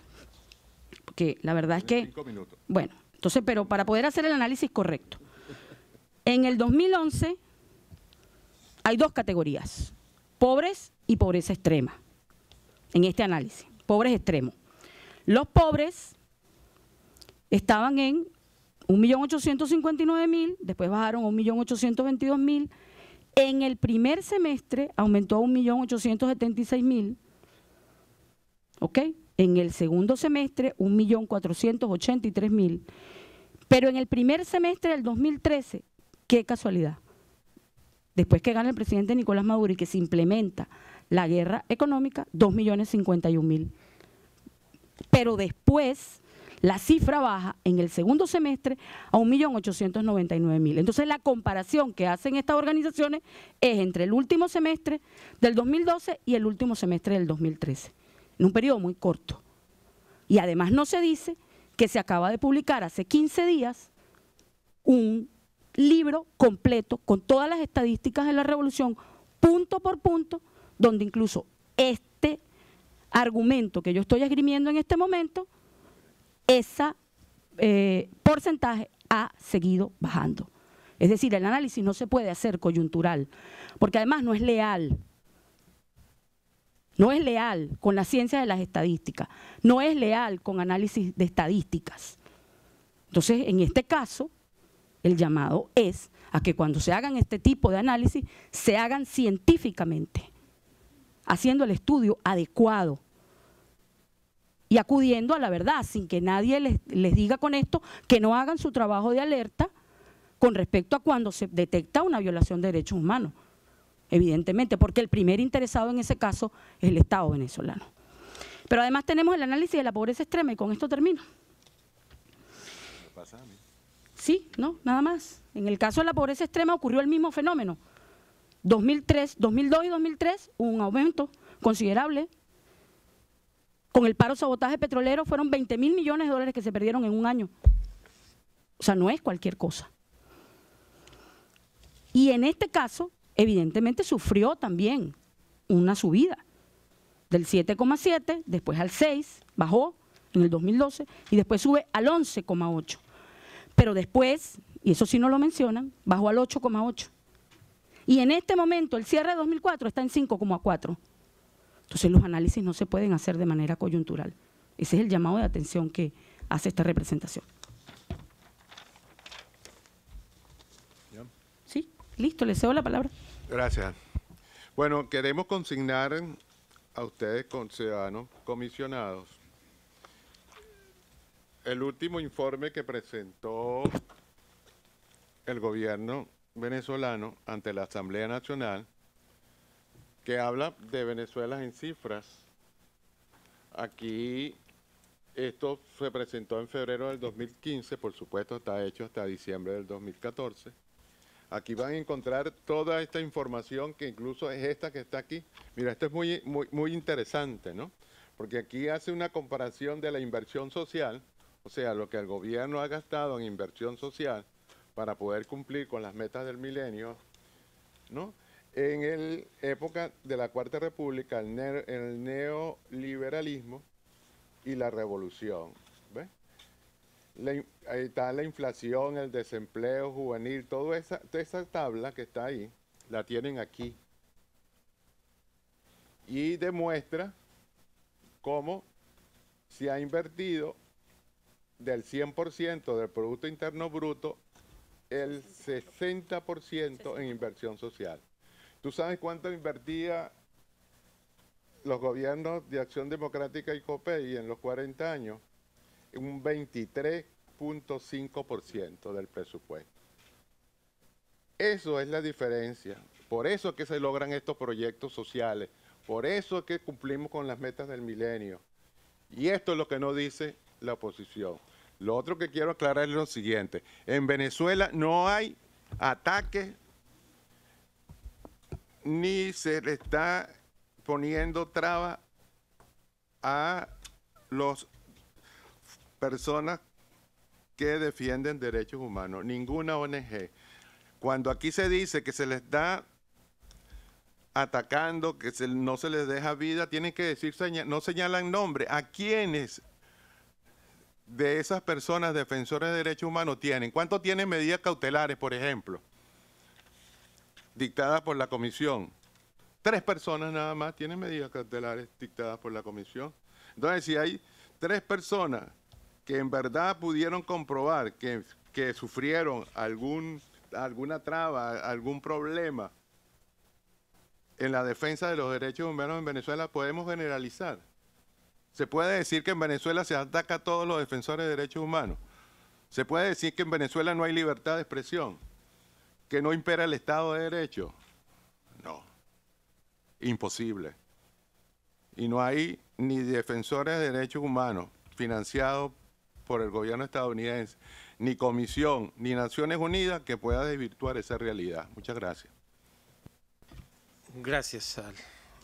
Porque la verdad es que... Bueno, entonces, pero para poder hacer el análisis correcto. En el 2011 hay dos categorías, pobres y pobreza extrema, en este análisis, pobres extremos. Los pobres estaban en 1.859.000, después bajaron a 1.822.000. En el primer semestre aumentó a 1.876.000. ¿Ok? En el segundo semestre, 1.483.000. Pero en el primer semestre del 2013, qué casualidad. Después que gana el presidente Nicolás Maduro y que se implementa la guerra económica, 2.051.000 pero después la cifra baja en el segundo semestre a 1.899.000. Entonces la comparación que hacen estas organizaciones es entre el último semestre del 2012 y el último semestre del 2013, en un periodo muy corto. Y además no se dice que se acaba de publicar hace 15 días un libro completo con todas las estadísticas de la revolución, punto por punto, donde incluso este argumento que yo estoy esgrimiendo en este momento, ese eh, porcentaje ha seguido bajando. Es decir, el análisis no se puede hacer coyuntural, porque además no es leal. No es leal con la ciencia de las estadísticas, no es leal con análisis de estadísticas. Entonces, en este caso, el llamado es a que cuando se hagan este tipo de análisis, se hagan científicamente haciendo el estudio adecuado y acudiendo a la verdad, sin que nadie les, les, diga con esto que no hagan su trabajo de alerta con respecto a cuando se detecta una violación de derechos humanos, evidentemente, porque el primer interesado en ese caso es el Estado venezolano. Pero además tenemos el análisis de la pobreza extrema y con esto termino. Sí, no, nada más. En el caso de la pobreza extrema ocurrió el mismo fenómeno. 2003, 2002 y 2003 hubo un aumento considerable. Con el paro sabotaje petrolero fueron 20 mil millones de dólares que se perdieron en un año. O sea, no es cualquier cosa. Y en este caso, evidentemente sufrió también una subida del 7,7, después al 6, bajó en el 2012 y después sube al 11,8. Pero después, y eso sí no lo mencionan, bajó al 8,8. Y en este momento, el cierre de 2004 está en 5,4. Entonces los análisis no se pueden hacer de manera coyuntural. Ese es el llamado de atención que hace esta representación. Sí, listo, le cedo la palabra. Gracias. Bueno, queremos consignar a ustedes, con comisionados, el último informe que presentó el gobierno venezolano ante la Asamblea Nacional que habla de Venezuela en cifras. Aquí esto se presentó en febrero del 2015, por supuesto está hecho hasta diciembre del 2014. Aquí van a encontrar toda esta información que incluso es esta que está aquí. Mira, esto es muy, muy, muy interesante, ¿no? Porque aquí hace una comparación de la inversión social, o sea, lo que el gobierno ha gastado en inversión social para poder cumplir con las metas del milenio, ¿no? En la época de la Cuarta República, el, neoliberalismo y la revolución. ahí está la inflación, el desempleo juvenil, toda esa, toda esa tabla que está ahí, la tienen aquí. Y demuestra cómo se ha invertido del 100% del Producto Interno Bruto el 60% en inversión social. ¿Tú sabes cuánto invertía los gobiernos de Acción Democrática y COPEI en los 40 años? Un 23.5% del presupuesto. Eso es la diferencia. Por eso es que se logran estos proyectos sociales. Por eso es que cumplimos con las metas del milenio. Y esto es lo que no dice la oposición. Lo otro que quiero aclarar es lo siguiente. En Venezuela no hay ataques ni se le está poniendo traba a las personas que defienden derechos humanos, ninguna ONG. Cuando aquí se dice que se les está atacando, que no se les deja vida, tienen que decir, no señalan nombre, a quienes de esas personas defensores de derechos humanos tienen? ¿Cuánto tienen medidas cautelares, por ejemplo, dictadas por la comisión? Tres personas nada más tienen medidas cautelares dictadas por la comisión. Entonces, si hay tres personas que en verdad pudieron comprobar que, que sufrieron algún, alguna traba, algún problema en la defensa de los derechos humanos en Venezuela, podemos generalizar. Se puede decir que en Venezuela se ataca a todos los defensores de derechos humanos. Se puede decir que en Venezuela no hay libertad de expresión, que no impera el Estado de Derecho. No, imposible. Y no hay ni defensores de derechos humanos financiados por el gobierno estadounidense, ni Comisión, ni Naciones Unidas que pueda desvirtuar esa realidad. Muchas gracias. Gracias, Sal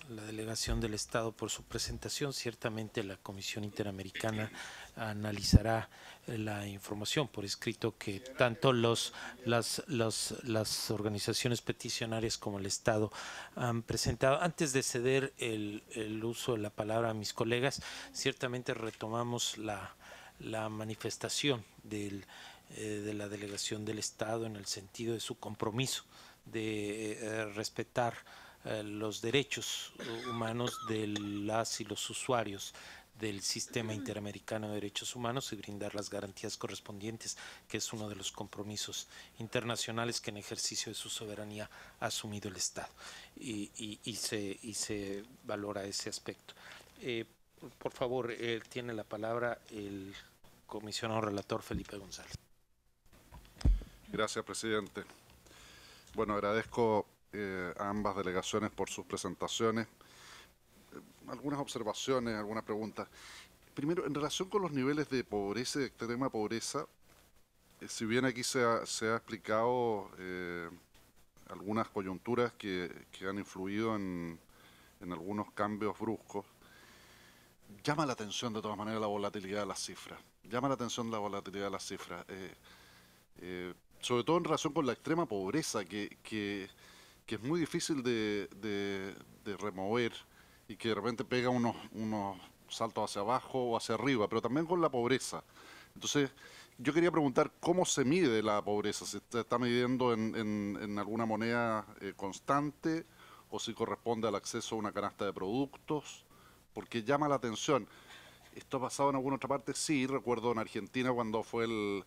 la delegación del Estado por su presentación. Ciertamente la Comisión Interamericana analizará eh, la información por escrito que tanto los, las, organizaciones peticionarias como el Estado han presentado. Antes de ceder el, uso de la palabra a mis colegas, ciertamente retomamos la, manifestación del, eh, de la delegación del Estado en el sentido de su compromiso de eh, respetar eh, los derechos eh, humanos de las y los usuarios del sistema interamericano de derechos humanos y brindar las garantías correspondientes, que es uno de los compromisos internacionales que en ejercicio de su soberanía ha asumido el Estado. Y, se, y se, valora ese aspecto. Eh, por favor, tiene la palabra el comisionado relator Felipe González. Gracias, presidente. Bueno, agradezco eh, a ambas delegaciones por sus presentaciones. algunas observaciones, algunas preguntas. Primero, en relación con los niveles de pobreza de extrema pobreza, eh, si bien aquí se ha, se ha explicado eh, algunas coyunturas que, que han influido en, en algunos cambios bruscos, llama la atención de todas maneras la volatilidad de las cifras. Llama la atención la volatilidad de las cifras. sobre todo en relación con la extrema pobreza, que, que que es muy difícil de, de, remover y que de repente pega unos, unos saltos hacia abajo o hacia arriba, pero también con la pobreza. Entonces, yo quería preguntar cómo se mide la pobreza, si se está midiendo en, en, alguna moneda eh, constante o si corresponde al acceso a una canasta de productos, porque llama la atención. Esto ha pasado en alguna otra parte, sí, recuerdo en Argentina cuando fue el,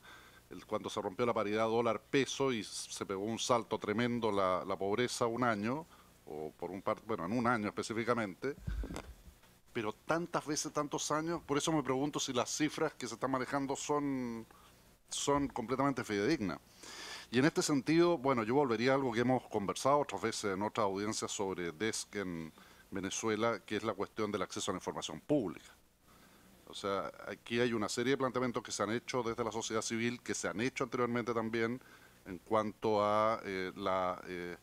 cuando se rompió la paridad dólar-peso y se pegó un salto tremendo la, pobreza un año, o por un bueno, en un año específicamente, pero tantas veces, tantos años, por eso me pregunto si las cifras que se están manejando son, son completamente fidedignas. Y en este sentido, bueno, yo volvería a algo que hemos conversado otras veces en otras audiencias sobre DESC en Venezuela, que es la cuestión del acceso a la información pública. O sea, aquí hay una serie de planteamientos que se han hecho desde la sociedad civil, que se han hecho anteriormente también en cuanto a eh, eh,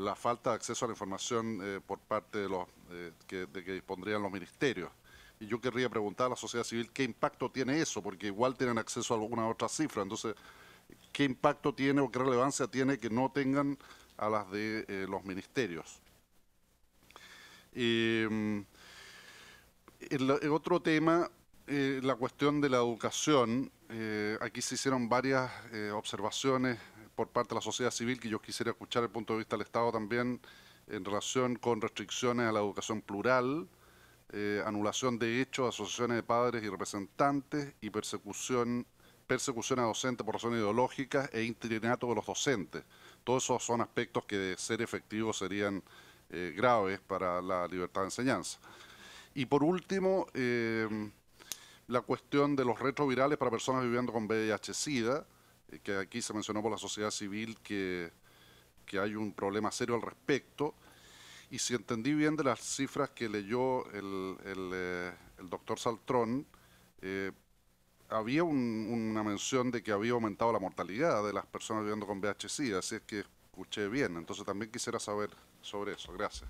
la, falta de acceso a la información eh, por parte de los que, de dispondrían los ministerios. Y yo querría preguntar a la sociedad civil qué impacto tiene eso, porque igual tienen acceso a alguna otra cifra. Entonces, ¿qué impacto tiene o qué relevancia tiene que no tengan a las de los ministerios? Mm, el, el, otro tema eh, la cuestión de la educación, eh, aquí se hicieron varias eh, observaciones por parte de la sociedad civil que yo quisiera escuchar el punto de vista del Estado también en relación con restricciones a la educación plural, anulación de hechos, asociaciones de padres y representantes y persecución, persecución a docentes por razones ideológicas e interinato de los docentes. Todos esos son aspectos que de ser efectivos serían graves para la libertad de enseñanza. Y por último, la cuestión de los retrovirales para personas viviendo con VIH-Sida, eh, que aquí se mencionó por la sociedad civil que, hay un problema serio al respecto. Y si entendí bien de las cifras que leyó el, el, eh, doctor Saltrón, eh, había una mención de que había aumentado la mortalidad de las personas viviendo con VIH-Sida, así es que escuché bien. Entonces también quisiera saber sobre eso. Gracias.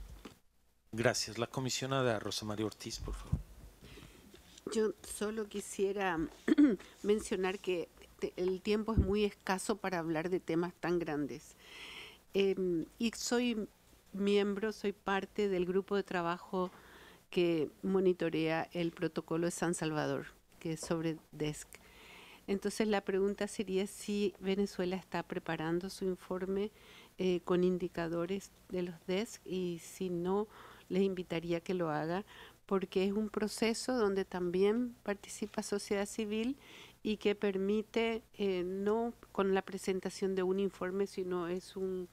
Gracias. La comisionada Rosa María Ortiz, por favor. Yo solo quisiera *clears throat* mencionar que el tiempo es muy escaso para hablar de temas tan grandes. Em, y soy miembro, soy parte del grupo de trabajo que monitorea el protocolo de San Salvador, que es sobre DESC. Entonces la pregunta sería si Venezuela está preparando su informe eh, con indicadores de los DESC y si no, les invitaría que lo haga porque es un proceso donde también participa sociedad civil y que permite eh, no con la presentación de un informe, sino es un,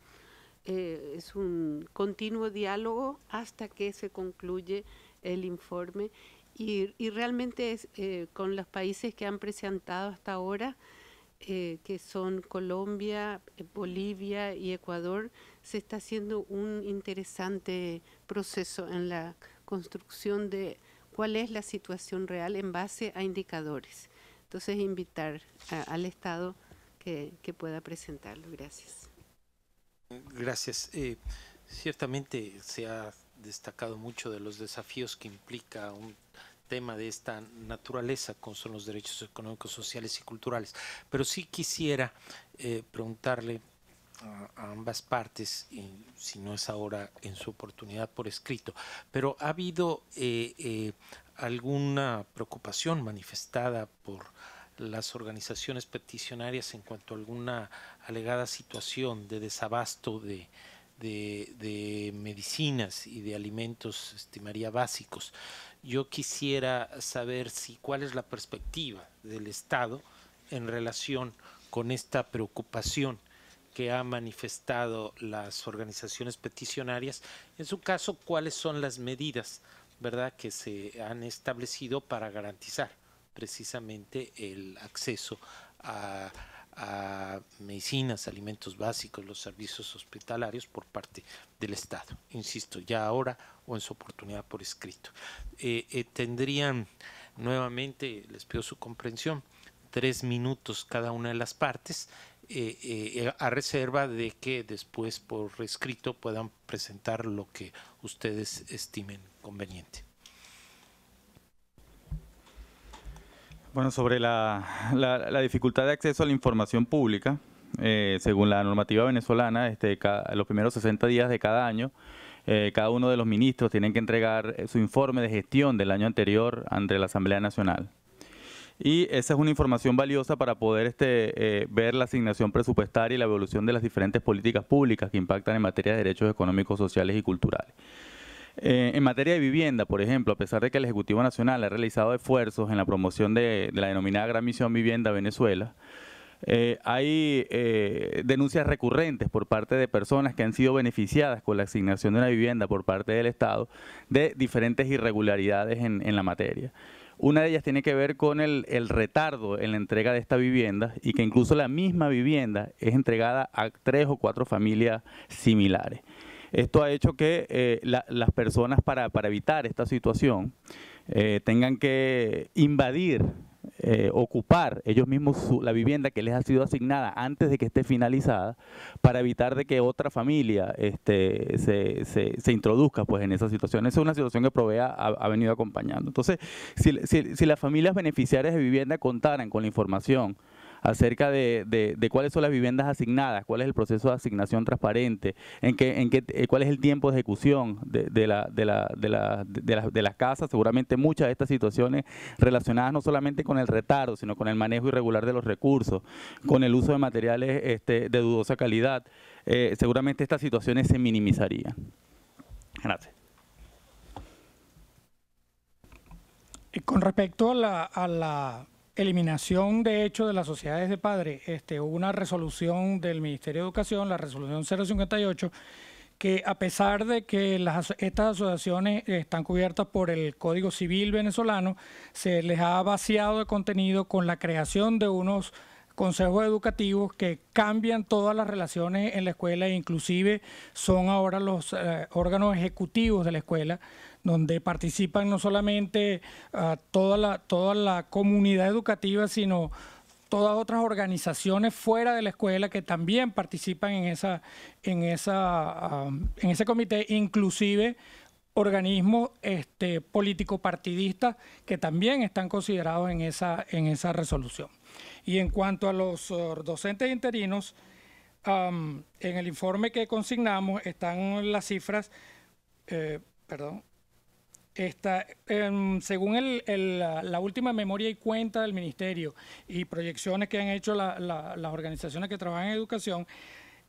eh, es un continuo diálogo hasta que se concluye el informe. Y, realmente eh, con los países que han presentado hasta ahora, que son Colombia, Bolivia y Ecuador, se está haciendo un interesante proceso en la construcción de cuál es la situación real en base a indicadores. Entonces, invitar al Estado que, que, pueda presentarlo. Gracias. Gracias. Eh, ciertamente se ha destacado mucho de los desafíos que implica un tema de esta naturaleza, como son los derechos económicos, sociales y culturales. Pero sí quisiera eh, preguntarle a, ambas partes, si no es ahora, en su oportunidad por escrito. Pero ha habido eh, eh, alguna preocupación manifestada por las organizaciones peticionarias en cuanto a alguna alegada situación de desabasto de, medicinas y de alimentos, estimaría, básicos. Yo quisiera saber si cuál es la perspectiva del Estado en relación con esta preocupación que ha manifestado las organizaciones peticionarias. En su caso, ¿cuáles son las medidas verdad, que se han establecido para garantizar precisamente el acceso a, medicinas, alimentos básicos, los servicios hospitalarios por parte del Estado? Insisto, ya ahora o en su oportunidad por escrito. Eh, eh, tendrían nuevamente, les pido su comprensión, tres minutos cada una de las partes eh, eh, a reserva de que después por escrito puedan presentar lo que ustedes estimen conveniente. Bueno, sobre la, dificultad de acceso a la información pública, eh, según la normativa venezolana, este, los primeros 60 días de cada año, cada uno de los ministros tienen que entregar su informe de gestión del año anterior ante la Asamblea Nacional. Y esa es una información valiosa para poder este, eh, ver la asignación presupuestaria y la evolución de las diferentes políticas públicas que impactan en materia de derechos económicos, sociales y culturales. Eh, en materia de vivienda, por ejemplo, a pesar de que el Ejecutivo Nacional ha realizado esfuerzos en la promoción de, la denominada Gran Misión Vivienda Venezuela, eh, hay denuncias recurrentes por parte de personas que han sido beneficiadas con la asignación de una vivienda por parte del Estado de diferentes irregularidades en la materia. Una de ellas tiene que ver con el, retardo en la entrega de esta vivienda y que incluso la misma vivienda es entregada a tres o cuatro familias similares. Esto ha hecho que eh, las personas para, evitar esta situación eh, tengan que invadir eh, ocupar ellos mismos la vivienda que les ha sido asignada antes de que esté finalizada para evitar de que otra familia este, se, se, introduzca pues, en esa situación. Esa es una situación que Provea ha, venido acompañando. Entonces, si, si las familias beneficiarias de vivienda contaran con la información, acerca de, cuáles son las viviendas asignadas, cuál es el proceso de asignación transparente, en en eh, cuál es el tiempo de ejecución de, la, de, las casas. Seguramente muchas de estas situaciones relacionadas no solamente con el retardo, sino con el manejo irregular de los recursos, con el uso de materiales este, de dudosa calidad, eh, seguramente estas situaciones se minimizarían. Gracias. con respecto a la eliminación de hecho de las sociedades de padres, este, hubo una resolución del Ministerio de Educación, la resolución 058, que a pesar de que estas asociaciones están cubiertas por el Código Civil venezolano, se les ha vaciado de contenido con la creación de unos consejos educativos que cambian todas las relaciones en la escuela e inclusive son ahora los eh, órganos ejecutivos de la escuela, donde participan no solamente ah, toda, la, toda la comunidad educativa, sino todas otras organizaciones fuera de la escuela que también participan en, esa, en, esa, ah, en ese comité, inclusive organismos este, político-partidistas que también están considerados en esa, en esa resolución. Y en cuanto a los ah, docentes interinos, en el informe que consignamos están las cifras, eh, perdón, Em, según la, última memoria y cuenta del ministerio y proyecciones que han hecho las organizaciones que trabajan en educación,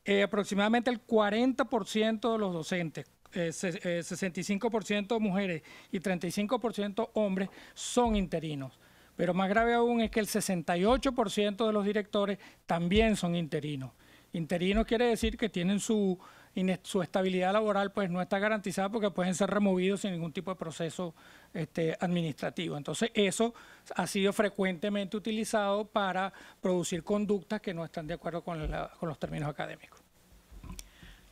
eh, aproximadamente el 40% de los docentes, 65% eh, eh, mujeres y 35% hombres son interinos. Pero más grave aún es que el 68% de los directores también son interinos. Interinos quiere decir que tienen su y su estabilidad laboral pues no está garantizada porque pueden ser removidos sin ningún tipo de proceso este, administrativo. Entonces eso ha sido frecuentemente utilizado para producir conductas que no están de acuerdo con, los términos académicos.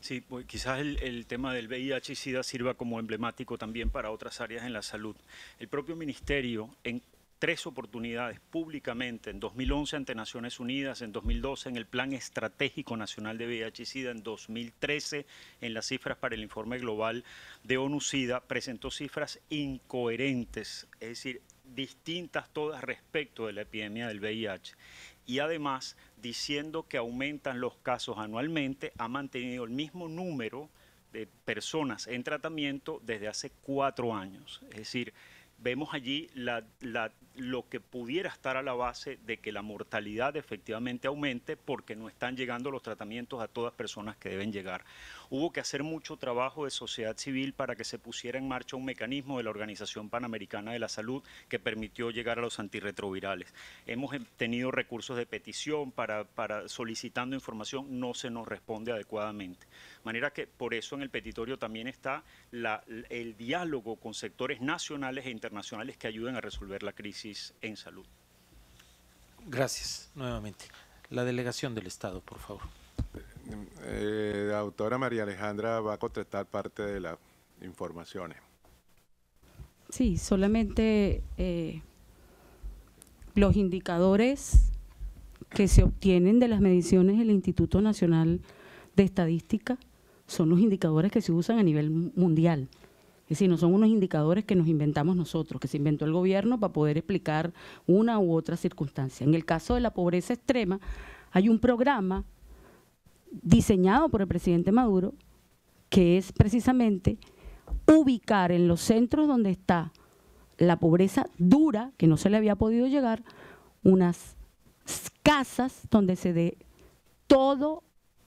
Sí, quizás el, tema del VIH y SIDA sirva como emblemático también para otras áreas en la salud. El propio ministerio, en tres oportunidades públicamente, en 2011 ante Naciones Unidas, en 2012 en el Plan Estratégico Nacional de VIH y SIDA, en 2013 en las cifras para el Informe Global de ONU-SIDA, presentó cifras incoherentes, es decir, distintas todas respecto de la epidemia del VIH. Y además, diciendo que aumentan los casos anualmente, ha mantenido el mismo número de personas en tratamiento desde hace cuatro años. Es decir, vemos allí la, la lo que pudiera estar a la base de que la mortalidad efectivamente aumente porque no están llegando los tratamientos a todas personas que deben llegar. Hubo que hacer mucho trabajo de sociedad civil para que se pusiera en marcha un mecanismo de la Organización Panamericana de la Salud que permitió llegar a los antirretrovirales. Hemos em, tenido recursos de petición para, solicitando información, no se nos responde adecuadamente. De manera que por eso en el petitorio también está el diálogo con sectores nacionales e internacionales que ayuden a resolver la crisis en salud. Gracias, nuevamente. La delegación del Estado, por favor. Eh, la autora María Alejandra va a contestar parte de las informaciones. Sí, solamente eh, los indicadores que se obtienen de las mediciones del Instituto Nacional de Estadística son los indicadores que se usan a nivel mundial. Es decir, no son unos indicadores que nos inventamos nosotros, que se inventó el gobierno para poder explicar una u otra circunstancia. En el caso de la pobreza extrema, hay un programa diseñado por el presidente Maduro que es precisamente ubicar en los centros donde está la pobreza dura, que no se le había podido llegar, unas casas donde se dé todo,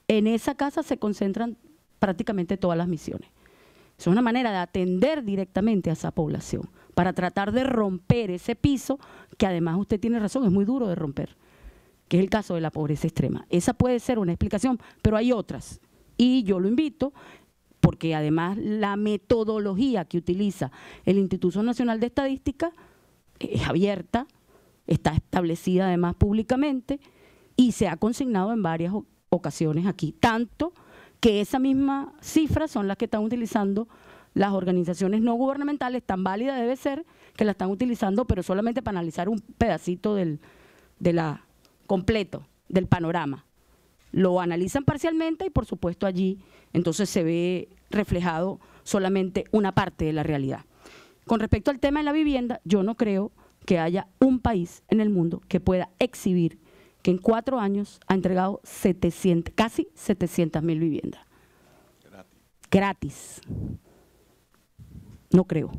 en esa casa se concentran prácticamente todas las misiones. Es una manera de atender directamente a esa población para tratar de romper ese piso que además usted tiene razón, es muy duro de romper, que es el caso de la pobreza extrema. Esa puede ser una explicación, pero hay otras. Y yo lo invito, porque además la metodología que utiliza el Instituto Nacional de Estadística es abierta, está establecida además públicamente y se ha consignado en varias ocasiones aquí, tanto que esa misma cifra son las que están utilizando las organizaciones no gubernamentales, tan válida debe ser que la están utilizando, pero solamente para analizar un pedacito de la, completo del panorama. Lo analizan parcialmente y por supuesto allí entonces se ve reflejado solamente una parte de la realidad. Con respecto al tema de la vivienda, yo no creo que haya un país en el mundo que pueda exhibir que en cuatro años ha entregado casi 700 mil viviendas. Gratis. Gratis. No creo.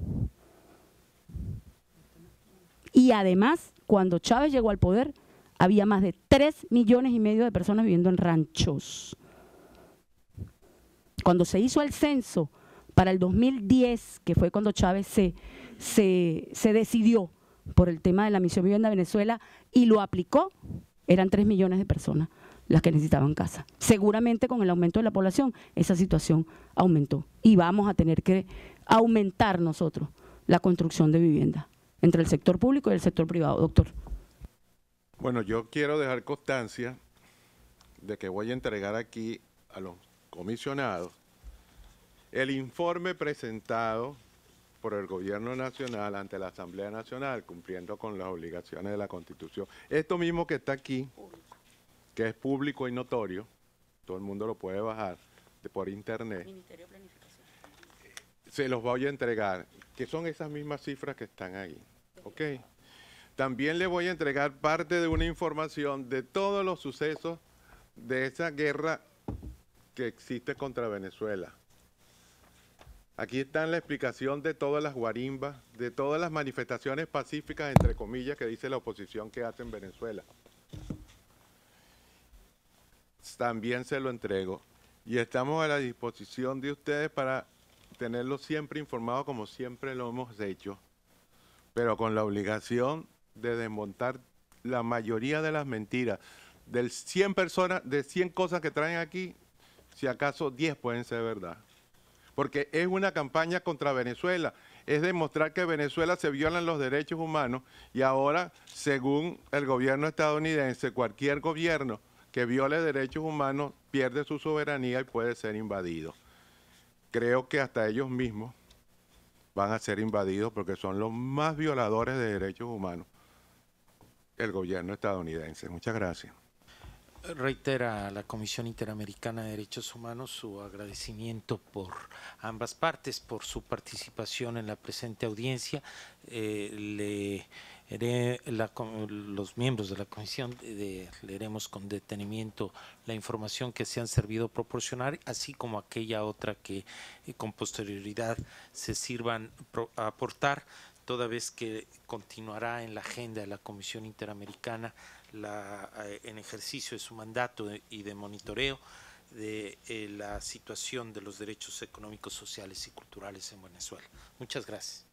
Y además, cuando Chávez llegó al poder, había más de 3 millones y medio de personas viviendo en ranchos. Cuando se hizo el censo para el 2010, que fue cuando Chávez se, se, se decidió por el tema de la misión vivienda Venezuela y lo aplicó, eran 3 millones de personas las que necesitaban casa. Seguramente con el aumento de la población esa situación aumentó y vamos a tener que aumentar nosotros la construcción de vivienda entre el sector público y el sector privado, doctor. Bueno, yo quiero dejar constancia de que voy a entregar aquí a los comisionados el informe presentado por el gobierno nacional ante la Asamblea Nacional, cumpliendo con las obligaciones de la Constitución. Esto mismo que está aquí, que es público y notorio, todo el mundo lo puede bajar por internet, se los voy a entregar, que son esas mismas cifras que están ahí. También le voy a entregar parte de una información de todos los sucesos de esa guerra que existe contra Venezuela Aquí está la explicación de todas las guarimbas, de todas las manifestaciones pacíficas, entre comillas, que dice la oposición que hace en Venezuela. También se lo entrego. Y estamos a la disposición de ustedes para tenerlo siempre informado como siempre lo hemos hecho, pero con la obligación de desmontar la mayoría de las mentiras. De 100 personas, de 100 cosas que traen aquí, si acaso 10 pueden ser verdad porque es una campaña contra Venezuela. Es demostrar que en Venezuela se violan los derechos humanos y ahora, según el gobierno estadounidense, cualquier gobierno que viole derechos humanos pierde su soberanía y puede ser invadido. Creo que hasta ellos mismos van a ser invadidos porque son los más violadores de derechos humanos el gobierno estadounidense. Muchas gracias. Reitera la Comisión Interamericana de Derechos Humanos su agradecimiento por ambas partes, por su participación en la presente audiencia. Eh, le, los miembros de la comisión eh, leeremos con detenimiento la información que se han servido proporcionar, así como aquella otra que eh, con posterioridad se sirvan a aportar, toda vez que continuará en la agenda de la Comisión Interamericana la, eh, en ejercicio de su mandato y de monitoreo de eh, la situación de los derechos económicos, sociales y culturales en Venezuela. Muchas gracias.